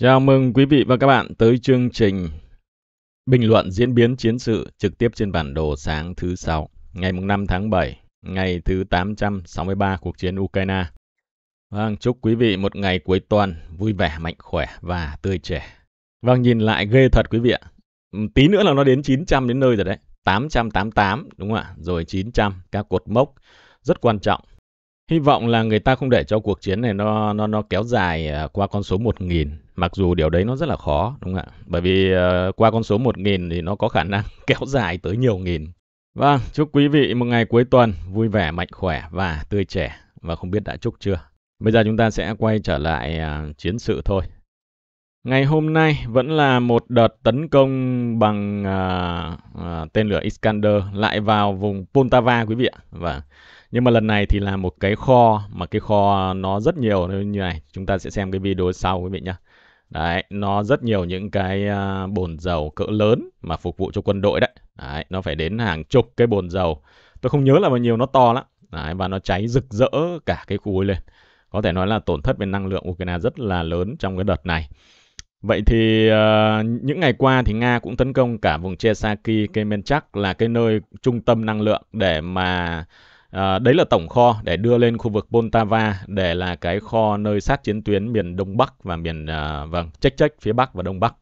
Chào mừng quý vị và các bạn tới chương trình bình luận diễn biến chiến sự trực tiếp trên bản đồ sáng thứ Sáu, ngày 5 tháng 7, ngày thứ 863 cuộc chiến Ukraine. Vâng, chúc quý vị một ngày cuối tuần vui vẻ, mạnh khỏe và tươi trẻ. Vâng, nhìn lại ghê thật quý vị ạ. Ừ, tí nữa là nó đến 900 đến nơi rồi đấy. 888, đúng không ạ? Rồi 900, các cột mốc rất quan trọng Hy vọng là người ta không để cho cuộc chiến này nó nó nó kéo dài à, qua con số 1000, mặc dù điều đấy nó rất là khó đúng không ạ? Bởi vì à, qua con số 1000 thì nó có khả năng kéo dài tới nhiều nghìn. Vâng, chúc quý vị một ngày cuối tuần vui vẻ, mạnh khỏe và tươi trẻ và không biết đã chúc chưa. Bây giờ chúng ta sẽ quay trở lại à, chiến sự thôi. Ngày hôm nay vẫn là một đợt tấn công bằng uh, uh, tên lửa Iskander lại vào vùng Poltava quý vị ạ. Vâng. Và nhưng mà lần này thì là một cái kho mà cái kho nó rất nhiều như này chúng ta sẽ xem cái video sau quý vị nhé Đấy, nó rất nhiều những cái à, bồn dầu cỡ lớn mà phục vụ cho quân đội đấy. Đấy, nó phải đến hàng chục cái bồn dầu. Tôi không nhớ là bao nhiêu nó to lắm. Đấy, và nó cháy rực rỡ cả cái khu ấy lên. Có thể nói là tổn thất về năng lượng Ukraine rất là lớn trong cái đợt này. Vậy thì uh, những ngày qua thì Nga cũng tấn công cả vùng Chesaki, Kemenchak là cái nơi trung tâm năng lượng để mà À, đấy là tổng kho để đưa lên khu vực Poltava để là cái kho nơi sát chiến tuyến miền Đông Bắc và miền à, vâng, Czech Czech phía Bắc và Đông Bắc.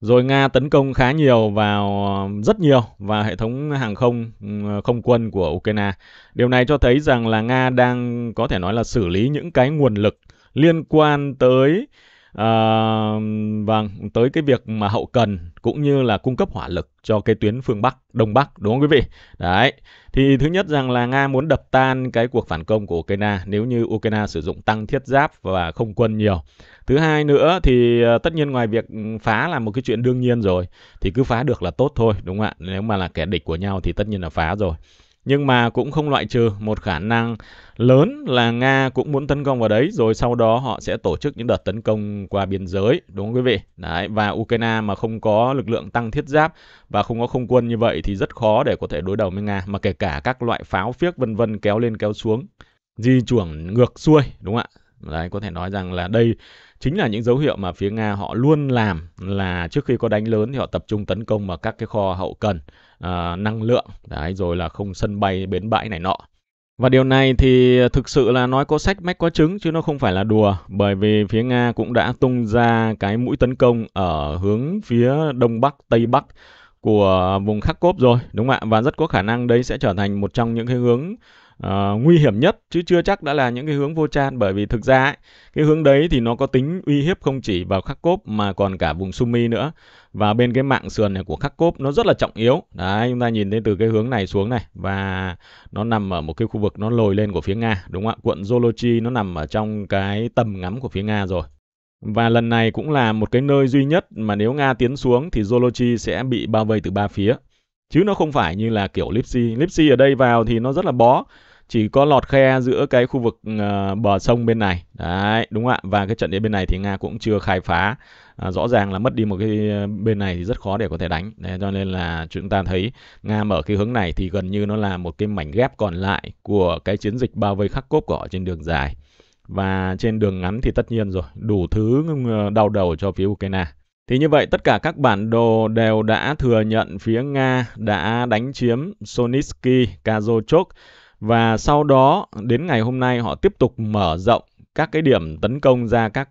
Rồi Nga tấn công khá nhiều vào à, rất nhiều vào hệ thống hàng không ừ, không quân của Ukraine. Điều này cho thấy rằng là Nga đang có thể nói là xử lý những cái nguồn lực liên quan tới À, vâng, tới cái việc mà hậu cần cũng như là cung cấp hỏa lực cho cái tuyến phương Bắc, Đông Bắc đúng không quý vị? Đấy. Thì thứ nhất rằng là Nga muốn đập tan cái cuộc phản công của Ukraine nếu như Ukraine sử dụng tăng thiết giáp và không quân nhiều. Thứ hai nữa thì ờ, tất nhiên ngoài việc phá là một cái chuyện đương nhiên rồi thì cứ phá được là tốt thôi đúng không ạ? Nếu mà là kẻ địch của nhau thì tất nhiên là phá rồi. Nhưng mà cũng không loại trừ một khả năng lớn là Nga cũng muốn tấn công vào đấy rồi sau đó họ sẽ tổ chức những đợt tấn công qua biên giới, đúng không quý vị? Đấy, và Ukraine mà không có lực lượng tăng thiết giáp và không có không quân như vậy thì rất khó để có thể đối đầu với Nga mà kể cả các loại pháo phiếc vân vân kéo lên kéo xuống, di chuyển ngược xuôi, đúng không ạ? Đấy, có thể nói rằng là đây chính là những dấu hiệu mà phía Nga họ luôn làm là trước khi có đánh lớn thì họ tập trung tấn công vào các cái kho hậu cần à, năng lượng đấy rồi là không sân bay bến bãi này nọ và điều này thì thực sự là nói có sách mách có chứng chứ nó không phải là đùa bởi vì phía Nga cũng đã tung ra cái mũi tấn công ở hướng phía đông bắc tây bắc của vùng khắc Kharkov rồi đúng không ạ và rất có khả năng đấy sẽ trở thành một trong những cái hướng Ờ, nguy hiểm nhất chứ chưa chắc đã là những cái hướng vô chan bởi vì thực ra ấy, cái hướng đấy thì nó có tính uy hiếp không chỉ vào khắc Kharkov mà còn cả vùng Sumi nữa và bên cái mạng sườn này của khắc Kharkov nó rất là trọng yếu đấy chúng ta nhìn thấy từ cái hướng này xuống này và nó nằm ở một cái khu vực nó lồi lên của phía Nga đúng không ạ quận Zolochi nó nằm ở trong cái tầm ngắm của phía Nga rồi và lần này cũng là một cái nơi duy nhất mà nếu Nga tiến xuống thì Zolochi sẽ bị bao vây từ ba phía. Chứ nó không phải như là kiểu Lipsy. Lipsy ở đây vào thì nó rất là bó chỉ có lọt khe giữa cái khu vực uh, bờ sông bên này đấy đúng không ạ và cái trận địa bên này thì nga cũng chưa khai phá à, rõ ràng là mất đi một cái ờ, bên này thì rất khó để có thể đánh đấy, cho nên là chúng ta thấy nga mở cái hướng này thì gần như nó là một cái mảnh ghép còn lại của cái chiến dịch bao vây khắc cốt của họ trên đường dài và trên đường ngắn thì tất nhiên rồi đủ thứ đau đầu cho phía ukraine thì như vậy tất cả các bản đồ đều đã thừa nhận phía Nga đã đánh chiếm Sonitsky, Kazochok và sau đó đến ngày hôm nay họ tiếp tục mở rộng các cái điểm tấn công ra các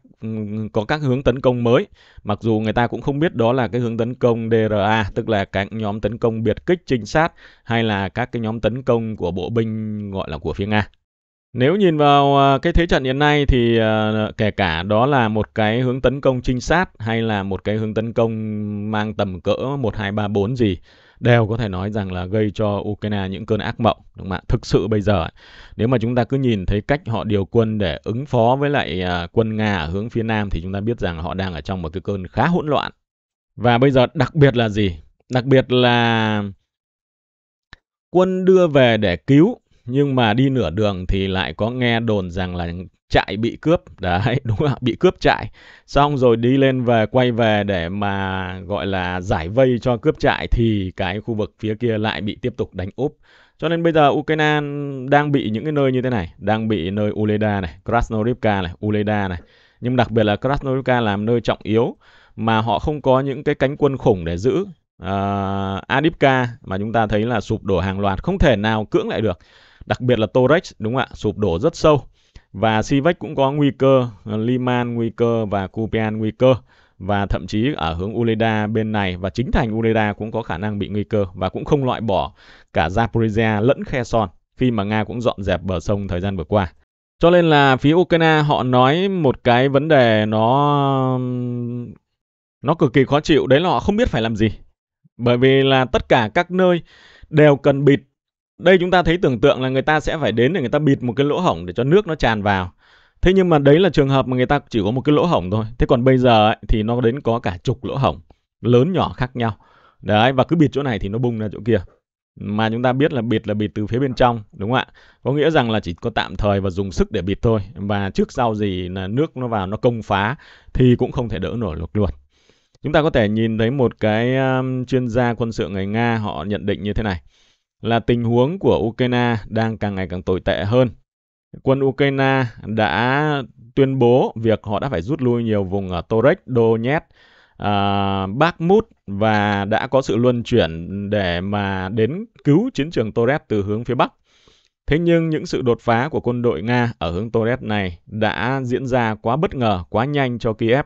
có các hướng tấn công mới mặc dù người ta cũng không biết đó là cái hướng tấn công DRA tức là các nhóm tấn công biệt kích trinh sát hay là các cái nhóm tấn công của bộ binh gọi là của phía Nga nếu nhìn vào à, cái thế trận hiện nay thì à, kể cả đó là một cái hướng tấn công trinh sát hay là một cái hướng tấn công mang tầm cỡ 1 2 3 4 gì đều có thể nói rằng là gây cho Ukraine những cơn ác mộng đúng không ạ? Thực sự bây giờ nếu mà chúng ta cứ nhìn thấy cách họ điều quân để ứng phó với lại à, quân Nga ở hướng phía nam thì chúng ta biết rằng họ đang ở trong một cái cơn khá hỗn loạn. Và bây giờ đặc biệt là gì? Đặc biệt là quân đưa về để cứu nhưng mà đi nửa đường thì lại có nghe đồn rằng là trại bị cướp đấy đúng không? bị cướp trại xong rồi đi lên về quay về để mà gọi là giải vây cho cướp trại thì cái khu vực phía kia lại bị tiếp tục đánh úp cho nên bây giờ Ukraine đang bị những cái nơi như thế này đang bị nơi Uleda này Krasnodivka này Uleda này nhưng đặc biệt là Krasnodivka làm nơi trọng yếu mà họ không có những cái cánh quân khủng để giữ uh, ờ, Adipka mà chúng ta thấy là sụp đổ hàng loạt không thể nào cưỡng lại được đặc biệt là Torex đúng không ạ, sụp đổ rất sâu. Và Sivex cũng có nguy cơ, Liman nguy cơ và Kupian nguy cơ và thậm chí ở hướng Uleda bên này và chính thành Uleda cũng có khả năng bị nguy cơ và cũng không loại bỏ cả Zaporizhia lẫn Kherson khi mà Nga cũng dọn dẹp bờ sông thời gian vừa qua. Cho nên là phía Ukraine họ nói một cái vấn đề nó nó cực kỳ khó chịu đấy là họ không biết phải làm gì. Bởi vì là tất cả các nơi đều cần bịt đây chúng ta thấy tưởng tượng là người ta sẽ phải đến để người ta bịt một cái lỗ hổng để cho nước nó tràn vào thế nhưng mà đấy là trường hợp mà người ta chỉ có một cái lỗ hổng thôi thế còn bây giờ ấy, thì nó đến có cả chục lỗ hổng lớn nhỏ khác nhau đấy và cứ bịt chỗ này thì nó bung ra chỗ kia mà chúng ta biết là bịt là bịt từ phía bên trong đúng không ạ có nghĩa rằng là chỉ có tạm thời và dùng sức để bịt thôi và trước sau gì là nước nó vào nó công phá thì cũng không thể đỡ nổi được luôn chúng ta có thể nhìn thấy một cái um, chuyên gia quân sự người nga họ nhận định như thế này là tình huống của Ukraine đang càng ngày càng tồi tệ hơn. Quân Ukraine đã tuyên bố việc họ đã phải rút lui nhiều vùng ở Torek, Donetsk, uh, Bakhmut và đã có sự luân chuyển để mà đến cứu chiến trường Torres từ hướng phía Bắc. Thế nhưng những sự đột phá của quân đội Nga ở hướng Torres này đã diễn ra quá bất ngờ, quá nhanh cho Kiev.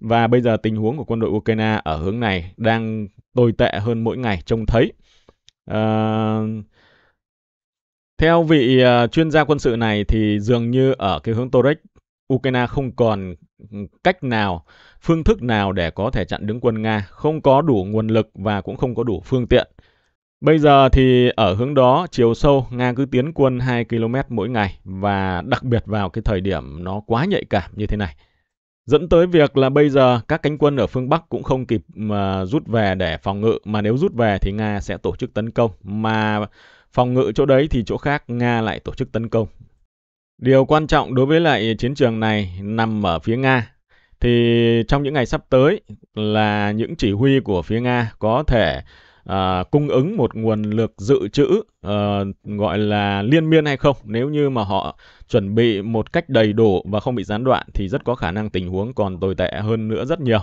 Và bây giờ tình huống của quân đội Ukraine ở hướng này đang tồi tệ hơn mỗi ngày trông thấy. À, theo vị uh, chuyên gia quân sự này thì dường như ở cái hướng Torek, Ukraine không còn cách nào, phương thức nào để có thể chặn đứng quân Nga, không có đủ nguồn lực và cũng không có đủ phương tiện. Bây giờ thì ở hướng đó, chiều sâu, Nga cứ tiến quân 2 km mỗi ngày và đặc biệt vào cái thời điểm nó quá nhạy cảm như thế này. Dẫn tới việc là bây giờ các cánh quân ở phương Bắc cũng không kịp mà rút về để phòng ngự, mà nếu rút về thì Nga sẽ tổ chức tấn công, mà phòng ngự chỗ đấy thì chỗ khác Nga lại tổ chức tấn công. Điều quan trọng đối với lại chiến trường này nằm ở phía Nga. Thì trong những ngày sắp tới là những chỉ huy của phía Nga có thể à, cung ứng một nguồn lực dự trữ à, gọi là liên miên hay không. Nếu như mà họ chuẩn bị một cách đầy đủ và không bị gián đoạn thì rất có khả năng tình huống còn tồi tệ hơn nữa rất nhiều.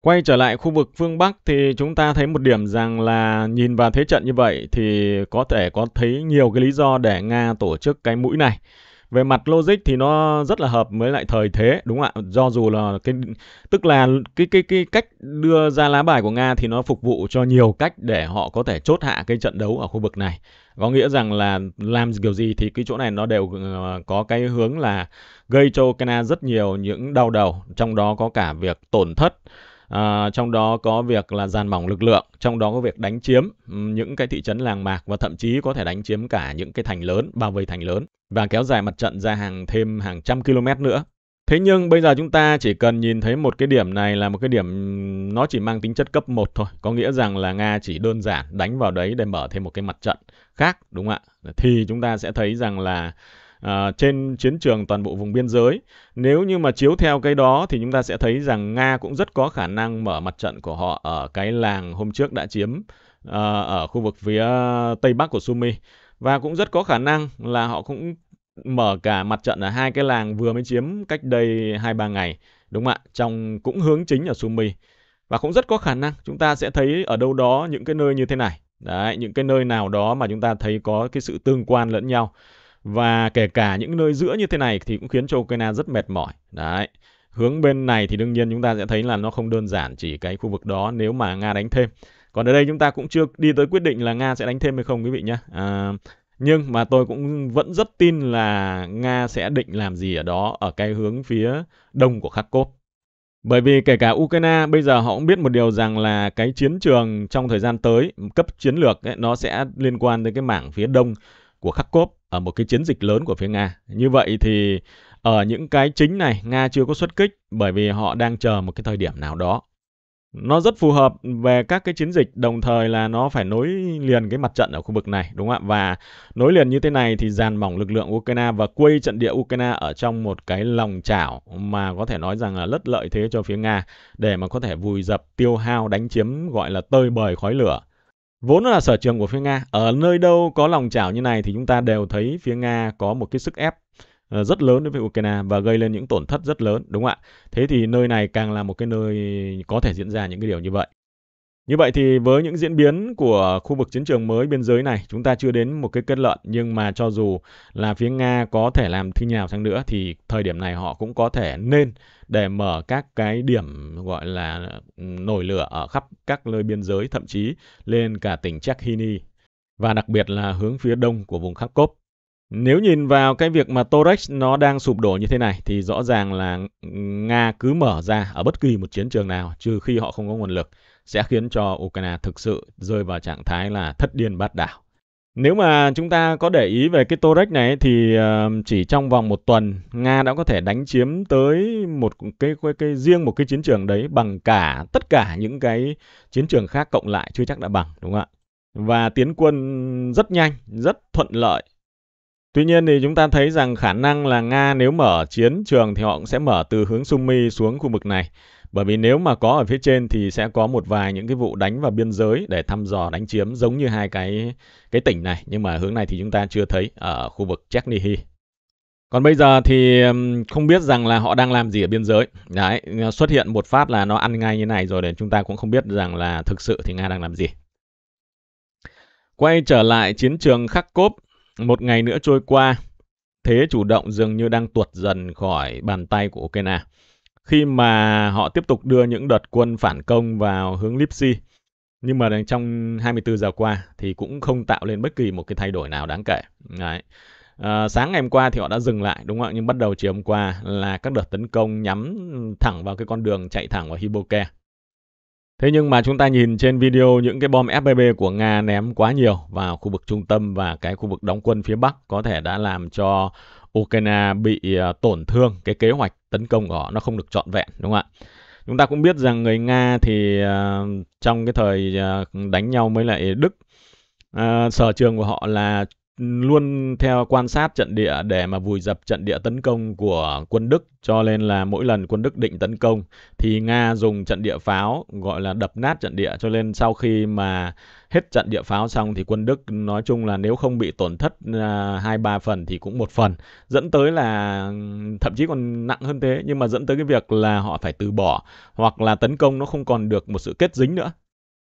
Quay trở lại khu vực phương Bắc thì chúng ta thấy một điểm rằng là nhìn vào thế trận như vậy thì có thể có thấy nhiều cái lý do để Nga tổ chức cái mũi này về mặt logic thì nó rất là hợp với lại thời thế đúng không ạ do dù là cái tức là cái cái cái cách đưa ra lá bài của nga thì nó phục vụ cho nhiều cách để họ có thể chốt hạ cái trận đấu ở khu vực này có nghĩa rằng là làm kiểu gì thì cái chỗ này nó đều ờ, có cái hướng là gây cho Ukraine rất nhiều những đau đầu trong đó có cả việc tổn thất à, trong đó có việc là giàn mỏng lực lượng trong đó có việc đánh chiếm ừ, những cái thị trấn làng mạc và thậm chí có thể đánh chiếm cả những cái thành lớn bao vây thành lớn và kéo dài mặt trận ra hàng thêm hàng trăm km nữa Thế nhưng bây giờ chúng ta chỉ cần nhìn thấy một cái điểm này là một cái điểm ừ, nó chỉ mang tính chất cấp 1 thôi. Có nghĩa rằng là Nga chỉ đơn giản đánh vào đấy để mở thêm một cái mặt trận khác đúng không ạ? Thì chúng ta sẽ thấy rằng là à, trên chiến trường toàn bộ vùng biên giới. Nếu như mà chiếu theo cái đó thì chúng ta sẽ thấy rằng Nga cũng rất có khả năng mở mặt trận của họ ở cái làng hôm trước đã chiếm à, ở khu vực phía tây bắc của Sumy và cũng rất có khả năng là họ cũng mở cả mặt trận ở hai cái làng vừa mới chiếm cách đây hai ba ngày đúng không ạ? Trong cũng hướng chính ở Sumy và cũng rất có khả năng chúng ta sẽ thấy ở đâu đó những cái nơi như thế này Đấy, những cái nơi nào đó mà chúng ta thấy có cái sự tương quan lẫn nhau và kể cả những nơi giữa như thế này thì cũng khiến cho Ukraine rất mệt mỏi. Đấy. Hướng bên này thì đương nhiên chúng ta sẽ thấy là nó không đơn giản chỉ cái khu vực đó nếu mà Nga đánh thêm. Còn ở đây chúng ta cũng chưa đi tới quyết định là Nga sẽ đánh thêm hay không quý vị nhé. À, nhưng mà tôi cũng vẫn rất tin là Nga sẽ định làm gì ở đó ở cái hướng phía đông của Kharkov. Bởi vì kể cả Ukraine bây giờ họ cũng biết một điều rằng là cái chiến trường trong thời gian tới cấp chiến lược ấy, nó sẽ liên quan tới cái mảng phía đông của Kharkov ở một cái chiến dịch lớn của phía Nga. Như vậy thì ở ờ, những cái chính này Nga chưa có xuất kích bởi vì họ đang chờ một cái thời điểm nào đó. Nó rất phù hợp về các cái chiến dịch đồng thời là nó phải nối liền cái mặt trận ở khu vực này đúng không ạ? Và nối liền như thế này thì dàn mỏng lực lượng Ukraine và quây trận địa Ukraine ở trong một cái lòng chảo mà có thể nói rằng là rất lợi thế cho phía Nga để mà có thể vùi dập tiêu hao đánh chiếm gọi là tơi bời khói lửa Vốn là sở trường của phía Nga, ở nơi đâu có lòng chảo như này thì chúng ta đều thấy phía Nga có một cái sức ép ờ, rất lớn đối với Ukraine và gây lên những tổn thất rất lớn đúng không ạ? Thế thì nơi này càng là một cái nơi có thể diễn ra những cái điều như vậy. Như vậy thì với những diễn biến của khu vực chiến trường mới biên giới này, chúng ta chưa đến một cái kết luận nhưng mà cho dù là phía Nga có thể làm thế nào sang nữa thì thời điểm này họ cũng có thể nên để mở các cái điểm gọi là ừ, nổi lửa ở khắp các nơi biên giới thậm chí lên cả tỉnh Chechnya và đặc biệt là hướng phía đông của vùng Kharkov. Nếu nhìn vào cái việc mà Torex nó đang sụp đổ như thế này thì rõ ràng là Nga cứ mở ra ở bất kỳ một chiến trường nào trừ khi họ không có nguồn lực sẽ khiến cho Ukraine thực sự rơi vào trạng thái là thất điên bát đảo. Nếu mà chúng ta có để ý về cái torek này thì ờ, chỉ trong vòng một tuần Nga đã có thể đánh chiếm tới một cái, cái, cái riêng một cái chiến trường đấy bằng cả tất cả những cái chiến trường khác cộng lại chưa chắc đã bằng đúng không ạ? Và tiến quân rất nhanh, rất thuận lợi. Tuy nhiên thì chúng ta thấy rằng khả năng là Nga nếu mở chiến trường thì họ cũng sẽ mở từ hướng Sumy xuống khu vực này bởi vì nếu mà có ở phía trên thì sẽ có một vài những cái vụ đánh vào biên giới để thăm dò đánh chiếm giống như hai cái cái tỉnh này, nhưng mà hướng này thì chúng ta chưa thấy ở khu vực Chechnya Còn bây giờ thì không biết rằng là họ đang làm gì ở biên giới. Đấy, xuất hiện một phát là nó ăn ngay như này rồi để chúng ta cũng không biết rằng là thực sự thì Nga đang làm gì. Quay trở lại chiến trường Kharkov, một ngày nữa trôi qua, thế chủ động dường như đang tuột dần khỏi bàn tay của Ukraine khi mà họ tiếp tục đưa những đợt quân phản công vào hướng Lipsi. Nhưng mà trong 24 giờ qua thì cũng không tạo lên bất kỳ một cái thay đổi nào đáng kể. Đấy. À, sáng ngày hôm qua thì họ đã dừng lại đúng không ạ? Nhưng bắt đầu chiều hôm qua là các đợt tấn công nhắm thẳng vào cái con đường chạy thẳng vào Hiboke. Thế nhưng mà chúng ta nhìn trên video những cái bom FPV của Nga ném quá nhiều vào khu vực trung tâm và cái khu vực đóng quân phía Bắc có thể đã làm cho Ukraine bị ờ, tổn thương, cái kế hoạch tấn công của họ nó không được trọn vẹn đúng không ạ? Chúng ta cũng biết rằng người Nga thì ờ, trong cái thời ờ, đánh nhau mới lại Đức, sở trường của họ là luôn theo quan sát trận địa để mà vùi dập trận địa tấn công của quân Đức cho nên là mỗi lần quân Đức định tấn công thì Nga dùng trận địa pháo gọi là đập nát trận địa cho nên sau khi mà hết trận địa pháo xong thì quân Đức nói chung là nếu không bị tổn thất à, hai ba phần thì cũng một phần dẫn tới là thậm chí còn nặng hơn thế nhưng mà dẫn tới cái việc là họ phải từ bỏ hoặc là tấn công nó không còn được một sự kết dính nữa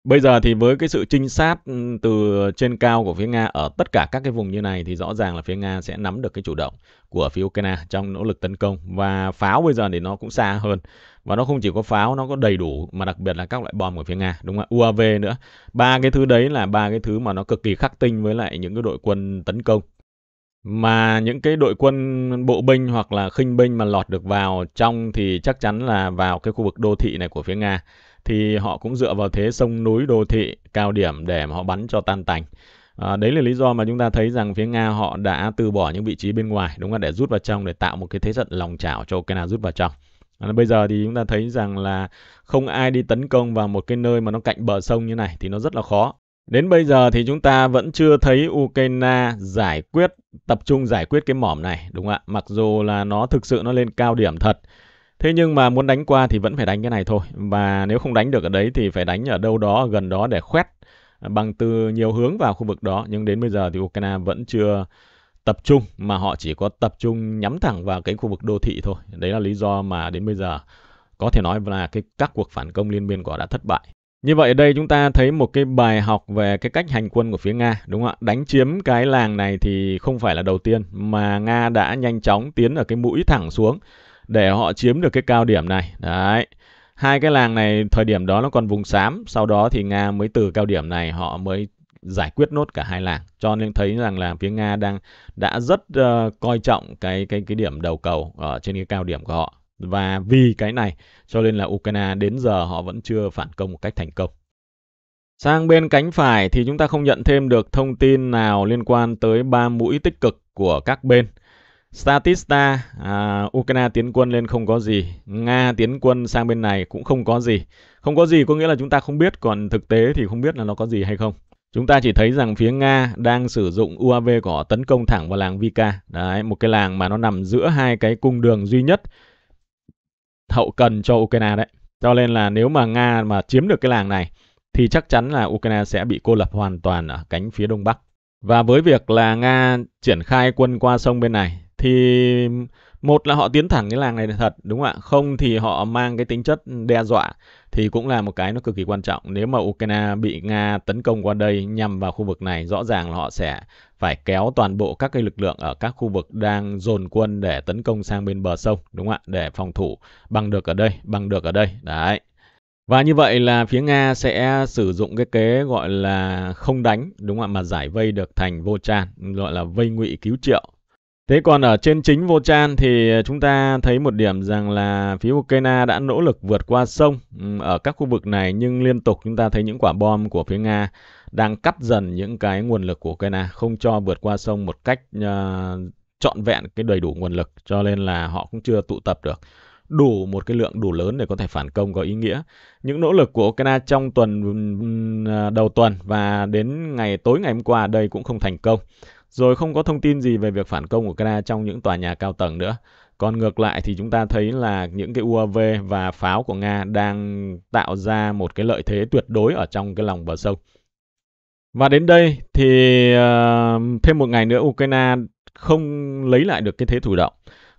Bây giờ thì với cái sự trinh sát ừ, từ trên cao của phía Nga ở tất cả các cái vùng như này thì rõ ràng là phía Nga sẽ nắm được cái chủ động của phía Ukraine trong nỗ lực tấn công và pháo bây giờ thì nó cũng xa hơn và nó không chỉ có pháo nó có đầy đủ mà đặc biệt là các loại bom của phía Nga đúng không ạ, UAV nữa ba cái thứ đấy là ba cái thứ mà nó cực kỳ khắc tinh với lại những cái đội quân tấn công mà những cái đội quân bộ binh hoặc là khinh binh mà lọt được vào trong thì chắc chắn là vào cái khu vực đô thị này của phía Nga thì họ cũng dựa vào thế sông núi đô thị cao điểm để mà họ bắn cho tan tành. À, đấy là lý do mà chúng ta thấy rằng phía Nga họ đã từ bỏ những vị trí bên ngoài đúng là để rút vào trong để tạo một cái thế trận lòng chảo cho Ukraine rút vào trong. À, bây giờ thì chúng ta thấy rằng là không ai đi tấn công vào một cái nơi mà nó cạnh bờ sông như này thì nó rất là khó. Đến bây giờ thì chúng ta vẫn chưa thấy Ukraine giải quyết, tập trung giải quyết cái mỏm này, đúng không ạ? Mặc dù là nó thực sự nó lên cao điểm thật, Thế nhưng mà muốn đánh qua thì vẫn phải đánh cái này thôi. Và nếu không đánh được ở đấy thì phải đánh ở đâu đó, gần đó để khoét à, bằng từ nhiều hướng vào khu vực đó. Nhưng đến bây giờ thì Ukraine vẫn chưa tập trung mà họ chỉ có tập trung nhắm thẳng vào cái khu vực đô thị thôi. Đấy là lý do mà đến bây giờ có thể nói là cái các cuộc phản công liên miên của họ đã thất bại. Như vậy ở đây chúng ta thấy một cái bài học về cái cách hành quân của phía Nga, đúng không ạ? Đánh chiếm cái làng này thì không phải là đầu tiên mà Nga đã nhanh chóng tiến ở cái mũi thẳng xuống để họ chiếm được cái cao điểm này. Đấy. Hai cái làng này thời điểm đó nó còn vùng xám, sau đó thì Nga mới từ cao điểm này họ mới giải quyết nốt cả hai làng. Cho nên thấy rằng là phía Nga đang đã rất uh, coi trọng cái cái cái điểm đầu cầu ở trên cái cao điểm của họ. Và vì cái này cho nên là Ukraine đến giờ họ vẫn chưa phản công một cách thành công. Sang bên cánh phải thì chúng ta không nhận thêm được thông tin nào liên quan tới ba mũi tích cực của các bên. Statista, à, Ukraine tiến quân lên không có gì, Nga tiến quân sang bên này cũng không có gì. Không có gì có nghĩa là chúng ta không biết, còn thực tế thì không biết là nó có gì hay không. Chúng ta chỉ thấy rằng phía Nga đang sử dụng UAV của họ tấn công thẳng vào làng Vika. Đấy, một cái làng mà nó nằm giữa hai cái cung đường duy nhất hậu cần cho Ukraine đấy. Cho nên là nếu mà Nga mà chiếm được cái làng này thì chắc chắn là Ukraine sẽ bị cô lập hoàn toàn ở cánh phía đông bắc. Và với việc là Nga triển khai quân qua sông bên này thì một là họ tiến thẳng cái làng này là thật đúng không ạ không thì họ mang cái tính chất đe dọa thì cũng là một cái nó cực kỳ quan trọng nếu mà ukraine bị nga tấn công qua đây nhằm vào khu vực này rõ ràng là họ sẽ phải kéo toàn bộ các cái lực lượng ở các khu vực đang dồn quân để tấn công sang bên bờ sông đúng không ạ để phòng thủ bằng được ở đây bằng được ở đây đấy và như vậy là phía Nga sẽ sử dụng cái kế gọi là không đánh, đúng không ạ, mà giải vây được thành vô tràn, gọi là vây ngụy cứu triệu. Thế còn ở trên chính vô Vochan thì chúng ta thấy một điểm rằng là phía Ukraine đã nỗ lực vượt qua sông ừ, ở các khu vực này nhưng liên tục chúng ta thấy những quả bom của phía Nga đang cắt dần những cái nguồn lực của Ukraine, không cho vượt qua sông một cách uh, trọn vẹn cái đầy đủ nguồn lực cho nên là họ cũng chưa tụ tập được đủ một cái lượng đủ lớn để có thể phản công có ý nghĩa. Những nỗ lực của Ukraine trong tuần ừ, ừ, đầu tuần và đến ngày tối ngày hôm qua đây cũng không thành công. Rồi không có thông tin gì về việc phản công của Canada trong những tòa nhà cao tầng nữa. Còn ngược lại thì chúng ta thấy là những cái UAV và pháo của Nga đang tạo ra một cái lợi thế tuyệt đối ở trong cái lòng bờ sông. Và đến đây thì uh, thêm một ngày nữa Ukraine không lấy lại được cái thế thủ động.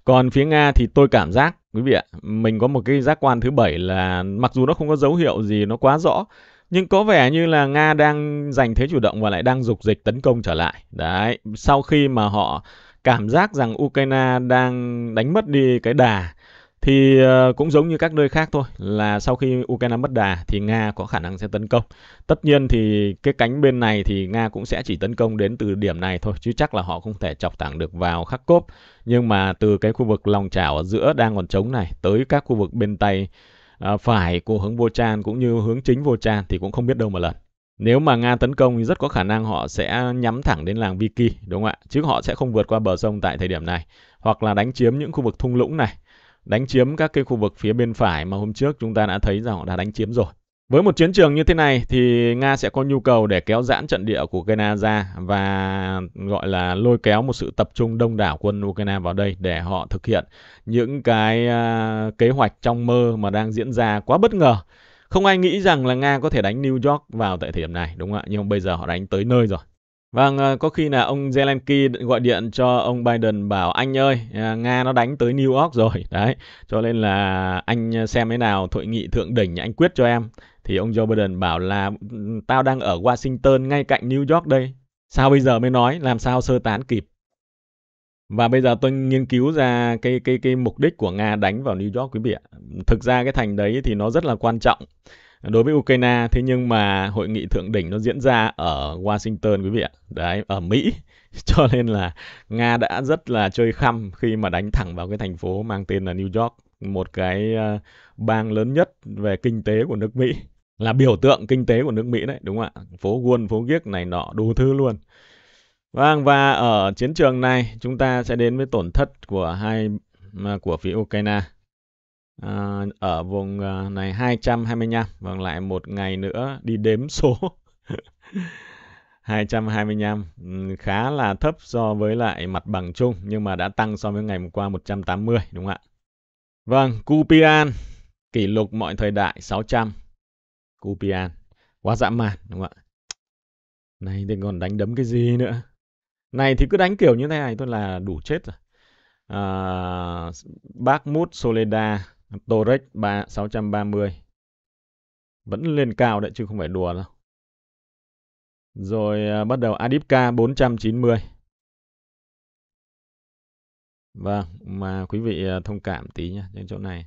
Còn phía Nga thì tôi cảm giác quý vị ạ, mình có một cái giác quan thứ bảy là mặc dù nó không có dấu hiệu gì nó quá rõ nhưng có vẻ như là Nga đang giành thế chủ động và lại đang dục dịch tấn công trở lại. Đấy, sau khi mà họ cảm giác rằng Ukraine đang đánh mất đi cái đà thì ờ, cũng giống như các nơi khác thôi là sau khi Ukraine mất đà thì Nga có khả năng sẽ tấn công. Tất nhiên thì cái cánh bên này thì Nga cũng sẽ chỉ tấn công đến từ điểm này thôi chứ chắc là họ không thể chọc thẳng được vào Kharkov nhưng mà từ cái khu vực lòng chảo ở giữa đang còn trống này tới các khu vực bên tay À, phải của hướng vô chan cũng như hướng chính vô chan thì cũng không biết đâu mà lần nếu mà Nga tấn công thì rất có khả năng họ sẽ nhắm thẳng đến làng Viki, đúng không ạ? Chứ họ sẽ không vượt qua bờ sông tại thời điểm này, hoặc là đánh chiếm những khu vực thung lũng này, đánh chiếm các cái khu vực phía bên phải mà hôm trước chúng ta đã thấy rằng họ đã đánh chiếm rồi. Với một chiến trường như thế này thì Nga sẽ có nhu cầu để kéo giãn trận địa của Ukraine ra và gọi là lôi kéo một sự tập trung đông đảo quân Ukraine vào đây để họ thực hiện những cái à, kế hoạch trong mơ mà đang diễn ra quá bất ngờ. Không ai nghĩ rằng là Nga có thể đánh New York vào tại thời điểm này đúng không ạ? Nhưng bây giờ họ đánh tới nơi rồi. Vâng, à, có khi là ông Zelensky gọi điện cho ông Biden bảo anh ơi, à, Nga nó đánh tới New York rồi. Đấy, cho nên là anh xem thế nào thội nghị thượng đỉnh anh quyết cho em thì ông Joe Biden bảo là ừ, tao đang ở Washington ngay cạnh New York đây. Sao bây giờ mới nói, làm sao sơ tán kịp? Và bây giờ tôi nghiên cứu ra cái cái cái mục đích của Nga đánh vào New York quý vị ạ. Thực ra cái thành đấy thì nó rất là quan trọng đối với Ukraine thế nhưng mà hội nghị thượng đỉnh nó diễn ra ở Washington quý vị ạ. Đấy, ở Mỹ. Cho nên là Nga đã rất là chơi khăm khi mà đánh thẳng vào cái thành phố mang tên là New York, một cái ờ, bang lớn nhất về kinh tế của nước Mỹ là biểu tượng kinh tế của nước Mỹ đấy, đúng không ạ? Phố Wall, phố Giếc này nọ đủ thứ luôn. Vâng và ở chiến trường này chúng ta sẽ đến với tổn thất của hai à, của phía Ukraine à, ở vùng à, này 225 vâng lại một ngày nữa đi đếm số 225 khá là thấp so với lại mặt bằng chung nhưng mà đã tăng so với ngày hôm qua 180 đúng không ạ? Vâng, Kupian kỷ lục mọi thời đại 600 Kupian. Quá dã man, đúng không ạ? Này thì còn đánh đấm cái gì nữa? Này thì cứ đánh kiểu như thế này thôi là đủ chết rồi. À, Bakhmut Soleda, trăm ba mươi Vẫn lên cao đấy chứ không phải đùa đâu. Rồi à, bắt đầu Adipka bốn trăm chín mươi Vâng, mà quý vị à, thông cảm tí nhé, những chỗ này.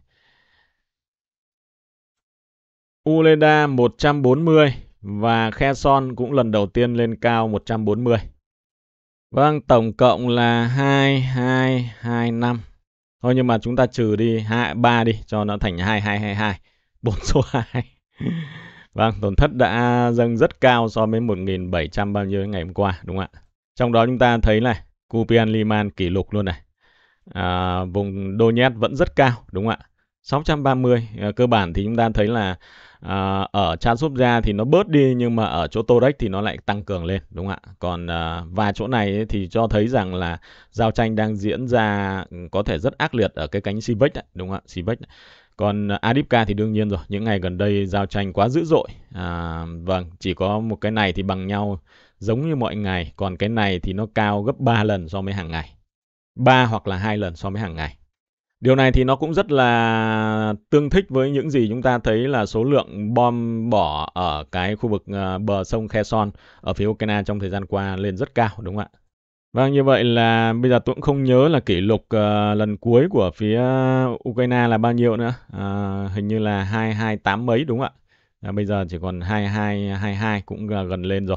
Uleda 140 và Kherson cũng lần đầu tiên lên cao 140. Vâng, tổng cộng là 2225. Thôi nhưng mà chúng ta trừ đi 2, 3 đi cho nó thành 2222. 4 số 2. vâng, tổn thất đã dâng rất cao so với 1700 bao nhiêu ngày hôm qua đúng không ạ? Trong đó chúng ta thấy này, Kupian Liman kỷ lục luôn này. À, vùng Donetsk vẫn rất cao đúng không ạ? 630 ờ, cơ bản thì chúng ta thấy là à, ở chan súp ra thì nó bớt đi nhưng mà ở chỗ Torex thì nó lại tăng cường lên đúng không ạ? Còn à, ờ, và chỗ này thì cho thấy rằng là giao tranh đang diễn ra ừ, có thể rất ác liệt ở cái cánh Sivex đấy, đúng không ạ? Sivex. Còn Adipka thì đương nhiên rồi, những ngày gần đây giao tranh quá dữ dội. À, vâng, chỉ có một cái này thì bằng nhau giống như mọi ngày, còn cái này thì nó cao gấp 3 lần so với hàng ngày. 3 hoặc là hai lần so với hàng ngày. Điều này thì nó cũng rất là tương thích với những gì chúng ta thấy là số lượng bom bỏ ở cái khu vực ờ, bờ sông Kherson ở phía Ukraine trong thời gian qua lên rất cao đúng không ạ? Và vâng, như vậy là bây giờ tôi cũng không nhớ là kỷ lục uh, lần cuối của phía Ukraine là bao nhiêu nữa. Uh, hình như là 228 mấy đúng không ạ? và bây giờ chỉ còn 2222 cũng gần lên rồi.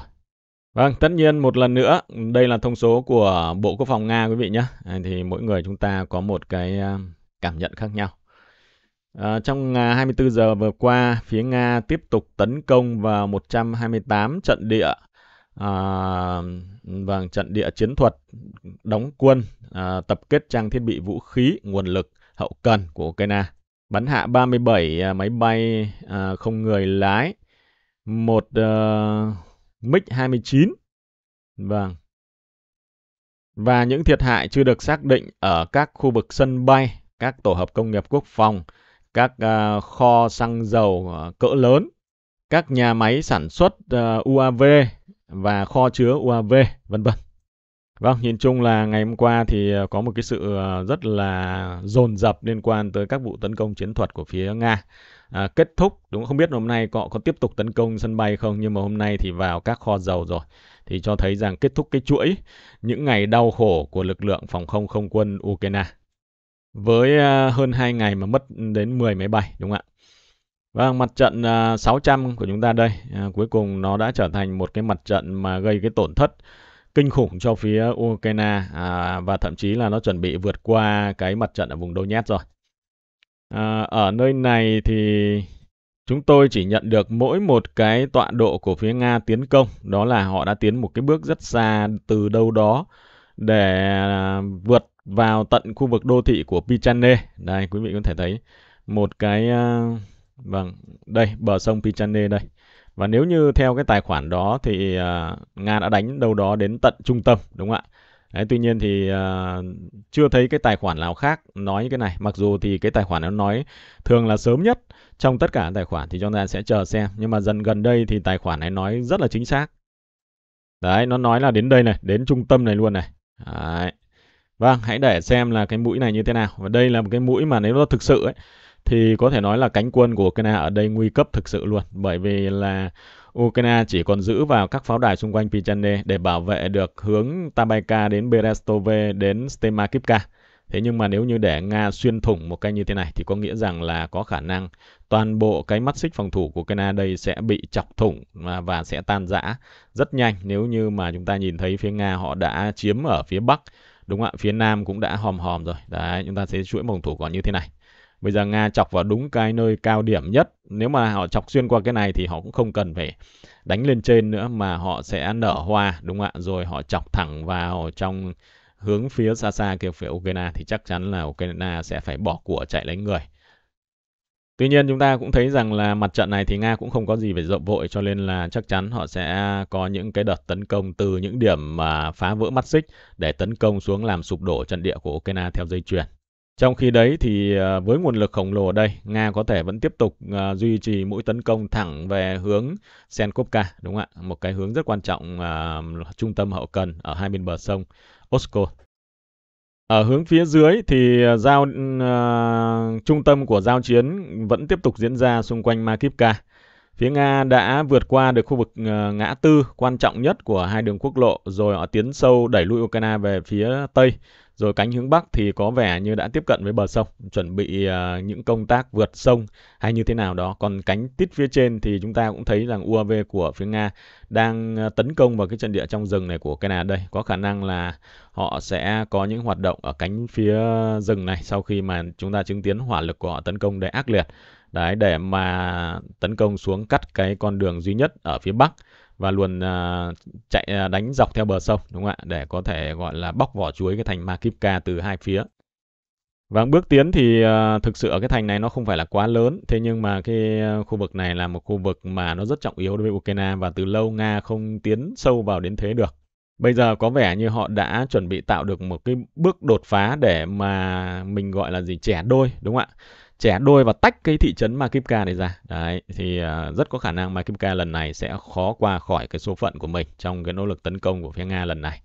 Vâng, tất nhiên một lần nữa, đây là thông số của Bộ Quốc phòng Nga quý vị nhé. À, thì mỗi người chúng ta có một cái à, cảm nhận khác nhau. À, trong 24 à, giờ vừa qua, phía Nga tiếp tục tấn công vào 128 trận địa à, vâng, trận địa chiến thuật đóng quân, à, tập kết trang thiết bị vũ khí, nguồn lực, hậu cần của Ukraine. Bắn hạ 37 máy bay à, không người lái, một uh, MiG 29. Vâng. Và những thiệt hại chưa được xác định ở các khu vực sân bay, các tổ hợp công nghiệp quốc phòng, các uh, kho xăng dầu uh, cỡ lớn, các nhà máy sản xuất uh, à, UAV và kho chứa UAV, vân vân. Vâng, nhìn chung là ngày hôm qua thì có một cái sự rất là dồn dập liên quan tới các vụ tấn công chiến thuật của phía Nga à, kết thúc đúng không biết hôm nay họ có tiếp tục tấn công sân bay không nhưng mà hôm nay thì vào các kho dầu rồi thì cho thấy rằng kết thúc cái chuỗi những ngày đau khổ của lực lượng phòng không không quân Ukraine với à, hơn 2 ngày mà mất đến 10 máy bay đúng không ạ Vâng, mặt trận 600 à, của chúng ta đây, à, cuối cùng nó đã trở thành một cái mặt trận mà gây cái tổn thất kinh khủng cho phía Ukraine à, và thậm chí là nó chuẩn bị vượt qua cái mặt trận ở vùng Donetsk rồi à, ở nơi này thì chúng tôi chỉ nhận được mỗi một cái tọa độ của phía Nga tiến công, đó là họ đã tiến một cái bước rất xa từ đâu đó để à, vượt vào tận khu vực đô thị của Pichane. Đây quý vị có thể thấy một cái à, vâng, đây bờ sông Pichane đây. Và nếu như theo cái tài khoản đó thì à, Nga đã đánh đâu đó đến tận trung tâm đúng không ạ? Đấy, tuy nhiên thì uh, chưa thấy cái tài khoản nào khác nói như cái này. Mặc dù thì cái tài khoản nó nói thường là sớm nhất trong tất cả tài khoản thì chúng ta sẽ chờ xem. Nhưng mà dần gần đây thì tài khoản này nói rất là chính xác. Đấy, nó nói là đến đây này, đến trung tâm này luôn này. Đấy. Vâng, hãy để xem là cái mũi này như thế nào. Và đây là một cái mũi mà nếu nó thực sự ấy, thì có thể nói là cánh quân của cái Kena ở đây nguy cấp thực sự luôn. Bởi vì là Ukraine chỉ còn giữ vào các pháo đài xung quanh Pichane để bảo vệ được hướng Tabayka đến Berestove đến Stemakivka. Thế nhưng mà nếu như để Nga xuyên thủng một cái như thế này thì có nghĩa rằng là có khả năng toàn bộ cái mắt xích phòng thủ của Ukraine đây sẽ bị chọc thủng và sẽ tan rã rất nhanh nếu như mà chúng ta nhìn thấy phía Nga họ đã chiếm ở phía Bắc đúng không ạ? Phía Nam cũng đã hòm hòm rồi. Đấy, chúng ta sẽ chuỗi phòng thủ còn như thế này. Bây giờ Nga chọc vào đúng cái nơi cao điểm nhất. Nếu mà họ chọc xuyên qua cái này thì họ cũng không cần phải đánh lên trên nữa mà họ sẽ nở hoa đúng không ạ? Rồi họ chọc thẳng vào trong hướng phía xa xa kia phía Ukraine thì chắc chắn là Ukraine sẽ phải bỏ của chạy lấy người. Tuy nhiên chúng ta cũng thấy rằng là mặt trận này thì Nga cũng không có gì phải rộng vội cho nên là chắc chắn họ sẽ có những cái đợt tấn công từ những điểm mà phá vỡ mắt xích để tấn công xuống làm sụp đổ trận địa của Ukraine theo dây chuyền. Trong khi đấy thì à, với nguồn lực khổng lồ ở đây, Nga có thể vẫn tiếp tục à, duy trì mũi tấn công thẳng về hướng Senkovka, đúng không ạ? Một cái hướng rất quan trọng uh, trung tâm hậu cần ở hai bên bờ sông Osko. Ở hướng phía dưới thì giao uh, trung tâm của giao chiến vẫn tiếp tục diễn ra xung quanh Makivka. Phía Nga đã vượt qua được khu vực uh, ngã tư quan trọng nhất của hai đường quốc lộ rồi họ tiến sâu đẩy lui Ukraine về phía tây rồi cánh hướng Bắc thì có vẻ như đã tiếp cận với bờ sông, chuẩn bị à, những công tác vượt sông hay như thế nào đó. Còn cánh tít phía trên thì chúng ta cũng thấy rằng UAV của phía Nga đang à, tấn công vào cái trận địa trong rừng này của Canada đây. Có khả năng là họ sẽ có những hoạt động ở cánh phía rừng này sau khi mà chúng ta chứng kiến hỏa lực của họ tấn công đầy ác liệt. Đấy, để mà tấn công xuống cắt cái con đường duy nhất ở phía Bắc và luôn uh, chạy uh, đánh dọc theo bờ sông đúng không ạ để có thể gọi là bóc vỏ chuối cái thành Makipka từ hai phía. Và vâng, bước tiến thì uh, thực sự ở cái thành này nó không phải là quá lớn, thế nhưng mà cái khu vực này là một khu vực mà nó rất trọng yếu đối với Ukraine và từ lâu Nga không tiến sâu vào đến thế được. Bây giờ có vẻ như họ đã chuẩn bị tạo được một cái bước đột phá để mà mình gọi là gì trẻ đôi đúng không ạ? chẻ đôi và tách cái thị trấn Makipka này ra. Đấy, thì à, rất có khả năng Makipka lần này sẽ khó qua khỏi cái số phận của mình trong cái nỗ lực tấn công của phía Nga lần này.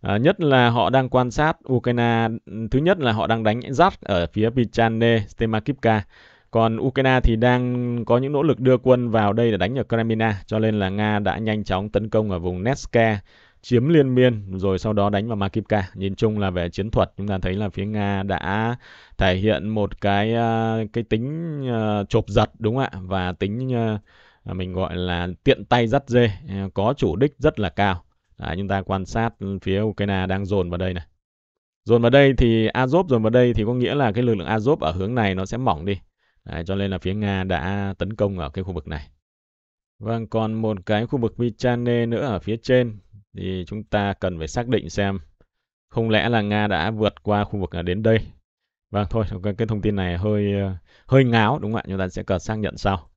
À, nhất là họ đang quan sát Ukraine, thứ nhất là họ đang đánh rát ở phía Pichane, Stemakivka. Còn Ukraine thì đang có những nỗ lực đưa quân vào đây để đánh ở Crimea, cho nên là Nga đã nhanh chóng tấn công ở vùng Neske, chiếm liên miên rồi sau đó đánh vào Makivka. Nhìn chung là về chiến thuật chúng ta thấy là phía Nga đã thể hiện một cái ờ, cái tính ờ, chộp giật đúng không ạ và tính ờ, à, mình gọi là tiện tay dắt dê có chủ đích rất là cao. Đấy, chúng ta quan sát phía Ukraine đang dồn vào đây này. Dồn vào đây thì Azov dồn vào đây thì có nghĩa là cái lực lượng Azov ở hướng này nó sẽ mỏng đi. Đấy, cho nên là phía Nga đã tấn công ở cái khu vực này. Vâng, còn một cái khu vực Vichane nữa ở phía trên thì chúng ta cần phải xác định xem không lẽ là Nga đã vượt qua khu vực đến đây. Vâng thôi, cái, cái thông tin này hơi hơi ngáo đúng không ạ? Chúng ta sẽ cần xác nhận sau.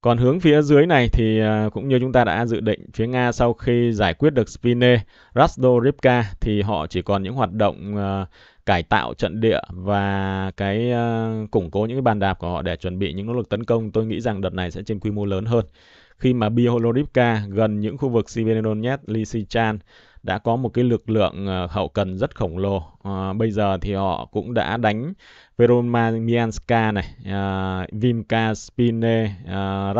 Còn hướng phía dưới này thì à, cũng như chúng ta đã dự định, phía Nga sau khi giải quyết được Spine, Rastorivka thì họ chỉ còn những hoạt động à, cải tạo trận địa và cái à, củng cố những cái bàn đạp của họ để chuẩn bị những nỗ lực tấn công. Tôi nghĩ rằng đợt này sẽ trên quy mô lớn hơn khi mà Biholorivka gần những khu vực Siverodonetsk, Lysychan đã có một cái lực lượng ờ, hậu cần rất khổng lồ. À, bây giờ thì họ cũng đã đánh Veromanyanska này, à, Vimka, Spine, à,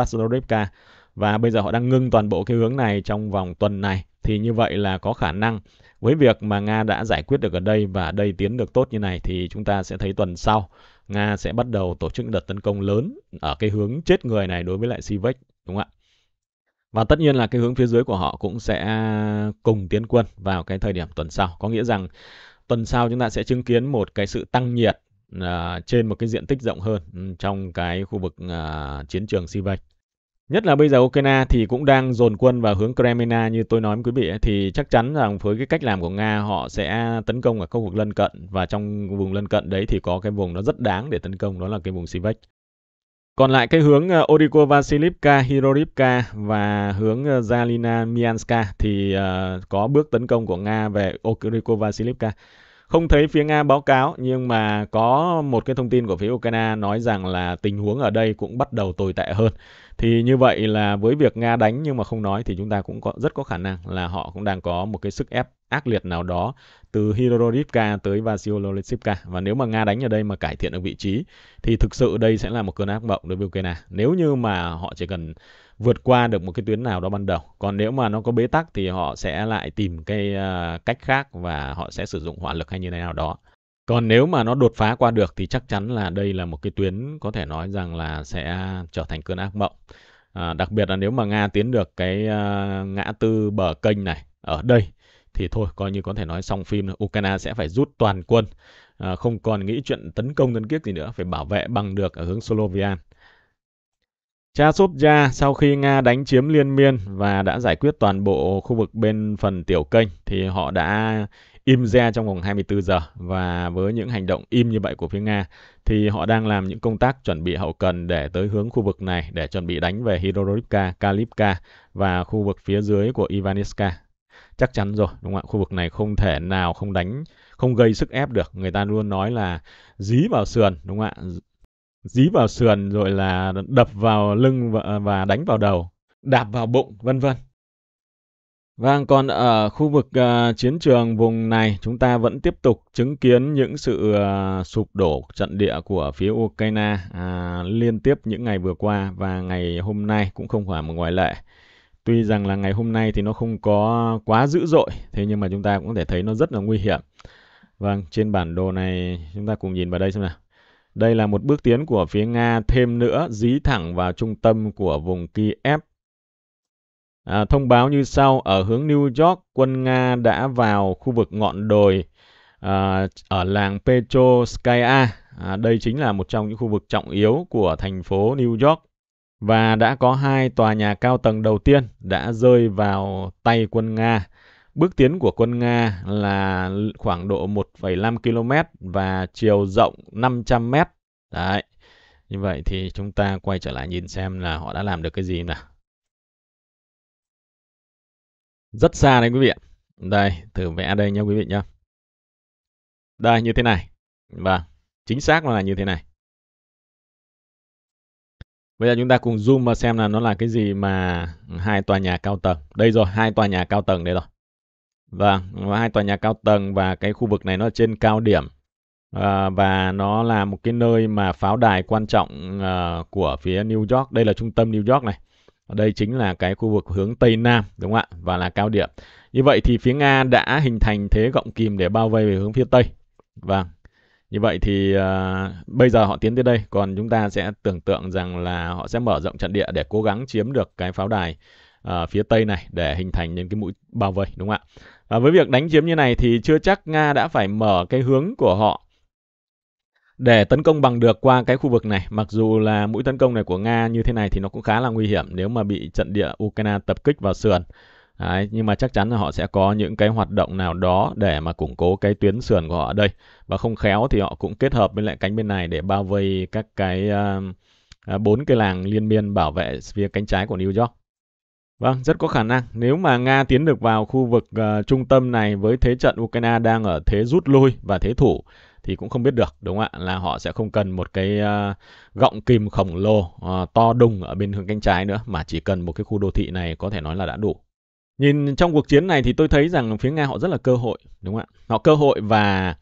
và bây giờ họ đang ngưng toàn bộ cái hướng này trong vòng tuần này thì như vậy là có khả năng với việc mà Nga đã giải quyết được ở đây và đây tiến được tốt như này thì chúng ta sẽ thấy tuần sau Nga sẽ bắt đầu tổ chức đợt tấn công lớn ở cái hướng chết người này đối với lại Sivek đúng không ạ? Và tất nhiên là cái hướng phía dưới của họ cũng sẽ cùng tiến quân vào cái thời điểm tuần sau. Có nghĩa rằng tuần sau chúng ta sẽ chứng kiến một cái sự tăng nhiệt uh, trên một cái diện tích rộng hơn ừ, trong cái khu vực uh, chiến trường Sivak. Nhất là bây giờ Ukraine thì cũng đang dồn quân vào hướng Kremlin như tôi nói với quý vị ấy, thì chắc chắn rằng với cái cách làm của Nga họ sẽ tấn công ở khu vực lân cận và trong vùng lân cận đấy thì có cái vùng nó rất đáng để tấn công đó là cái vùng Sivak. Còn lại cái hướng uh, ờ, Oriko Vasilivka, Hirorivka và hướng uh, ờ, Zalina Mianska thì uh, có bước tấn công của Nga về Oriko Vasilivka không thấy phía Nga báo cáo nhưng mà có một cái thông tin của phía Ukraine nói rằng là tình huống ở đây cũng bắt đầu tồi tệ hơn. Thì như vậy là với việc Nga đánh nhưng mà không nói thì chúng ta cũng có rất có khả năng là họ cũng đang có một cái sức ép ác liệt nào đó từ Hirorivka tới Vasilolitsivka và nếu mà Nga đánh ở đây mà cải thiện được vị trí thì thực sự đây sẽ là một cơn ác mộng đối với Ukraine. Nếu như mà họ chỉ cần vượt qua được một cái tuyến nào đó ban đầu còn nếu mà nó có bế tắc thì họ sẽ lại tìm cái à, cách khác và họ sẽ sử dụng hỏa lực hay như thế nào đó còn nếu mà nó đột phá qua được thì chắc chắn là đây là một cái tuyến có thể nói rằng là sẽ trở thành cơn ác mộng à, đặc biệt là nếu mà nga tiến được cái uh, ngã tư bờ kênh này ở đây thì thôi coi như có thể nói xong phim ukraine sẽ phải rút toàn quân à, không còn nghĩ chuyện tấn công tấn kiếp gì nữa phải bảo vệ bằng được ở hướng Slovian Chasovia sau khi Nga đánh chiếm Liên Miên và đã giải quyết toàn bộ khu vực bên phần tiểu kênh thì họ đã im re trong vòng 24 giờ và với những hành động im như vậy của phía Nga thì họ đang làm những công tác chuẩn bị hậu cần để tới hướng khu vực này để chuẩn bị đánh về Hirodorivka, kalipka và khu vực phía dưới của Ivaniska Chắc chắn rồi, đúng không ạ? Khu vực này không thể nào không đánh, không gây sức ép được. Người ta luôn nói là dí vào sườn, đúng không ạ? dí vào sườn rồi là đập vào lưng và, và đánh vào đầu, đạp vào bụng, vân vân. và vâng, còn ở khu vực uh, chiến trường vùng này, chúng ta vẫn tiếp tục chứng kiến những sự uh, sụp đổ trận địa của phía Ukraine uh, liên tiếp những ngày vừa qua và ngày hôm nay cũng không phải một ngoại lệ. Tuy rằng là ngày hôm nay thì nó không có quá dữ dội, thế nhưng mà chúng ta cũng có thể thấy nó rất là nguy hiểm. Vâng, trên bản đồ này chúng ta cùng nhìn vào đây xem nào. Đây là một bước tiến của phía Nga thêm nữa dí thẳng vào trung tâm của vùng Kiev. À, thông báo như sau, ở hướng New York, quân Nga đã vào khu vực ngọn đồi à, ở làng Petroskaya. À, đây chính là một trong những khu vực trọng yếu của thành phố New York và đã có hai tòa nhà cao tầng đầu tiên đã rơi vào tay quân Nga Bước tiến của quân Nga là khoảng độ 1,5 km và chiều rộng 500 m. Đấy. Như vậy thì chúng ta quay trở lại nhìn xem là họ đã làm được cái gì nào. Rất xa đấy quý vị ạ. Đây, thử vẽ đây nha quý vị nhá. Đây, như thế này. Vâng, chính xác là như thế này. Bây giờ chúng ta cùng zoom vào xem là nó là cái gì mà hai tòa nhà cao tầng. Đây rồi, hai tòa nhà cao tầng đây rồi. Vâng, hai tòa nhà cao tầng và cái khu vực này nó ở trên cao điểm à, và nó là một cái nơi mà pháo đài quan trọng à, của phía New York. Đây là trung tâm New York này. Ở đây chính là cái khu vực hướng tây nam đúng không ạ và là cao điểm. Như vậy thì phía Nga đã hình thành thế gọng kìm để bao vây về hướng phía tây. Vâng. Như vậy thì à, bây giờ họ tiến tới đây, còn chúng ta sẽ tưởng tượng rằng là họ sẽ mở rộng trận địa để cố gắng chiếm được cái pháo đài à, phía tây này để hình thành những cái mũi bao vây đúng không ạ? Và với việc đánh chiếm như này thì chưa chắc Nga đã phải mở cái hướng của họ để tấn công bằng được qua cái khu vực này. Mặc dù là mũi tấn công này của Nga như thế này thì nó cũng khá là nguy hiểm nếu mà bị trận địa Ukraine tập kích vào sườn. Đấy, nhưng mà chắc chắn là họ sẽ có những cái hoạt động nào đó để mà củng cố cái tuyến sườn của họ ở đây. Và không khéo thì họ cũng kết hợp với lại cánh bên này để bao vây các cái à, à, bốn uh, cái làng liên miên bảo vệ phía cánh trái của New York. Vâng, rất có khả năng. Nếu mà Nga tiến được vào khu vực uh, trung tâm này với thế trận Ukraine đang ở thế rút lui và thế thủ thì cũng không biết được đúng không ạ? Là họ sẽ không cần một cái uh, gọng kìm khổng lồ uh, to đùng ở bên hướng cánh trái nữa mà chỉ cần một cái khu đô thị này có thể nói là đã đủ. Nhìn trong cuộc chiến này thì tôi thấy rằng phía Nga họ rất là cơ hội đúng không ạ? Họ cơ hội và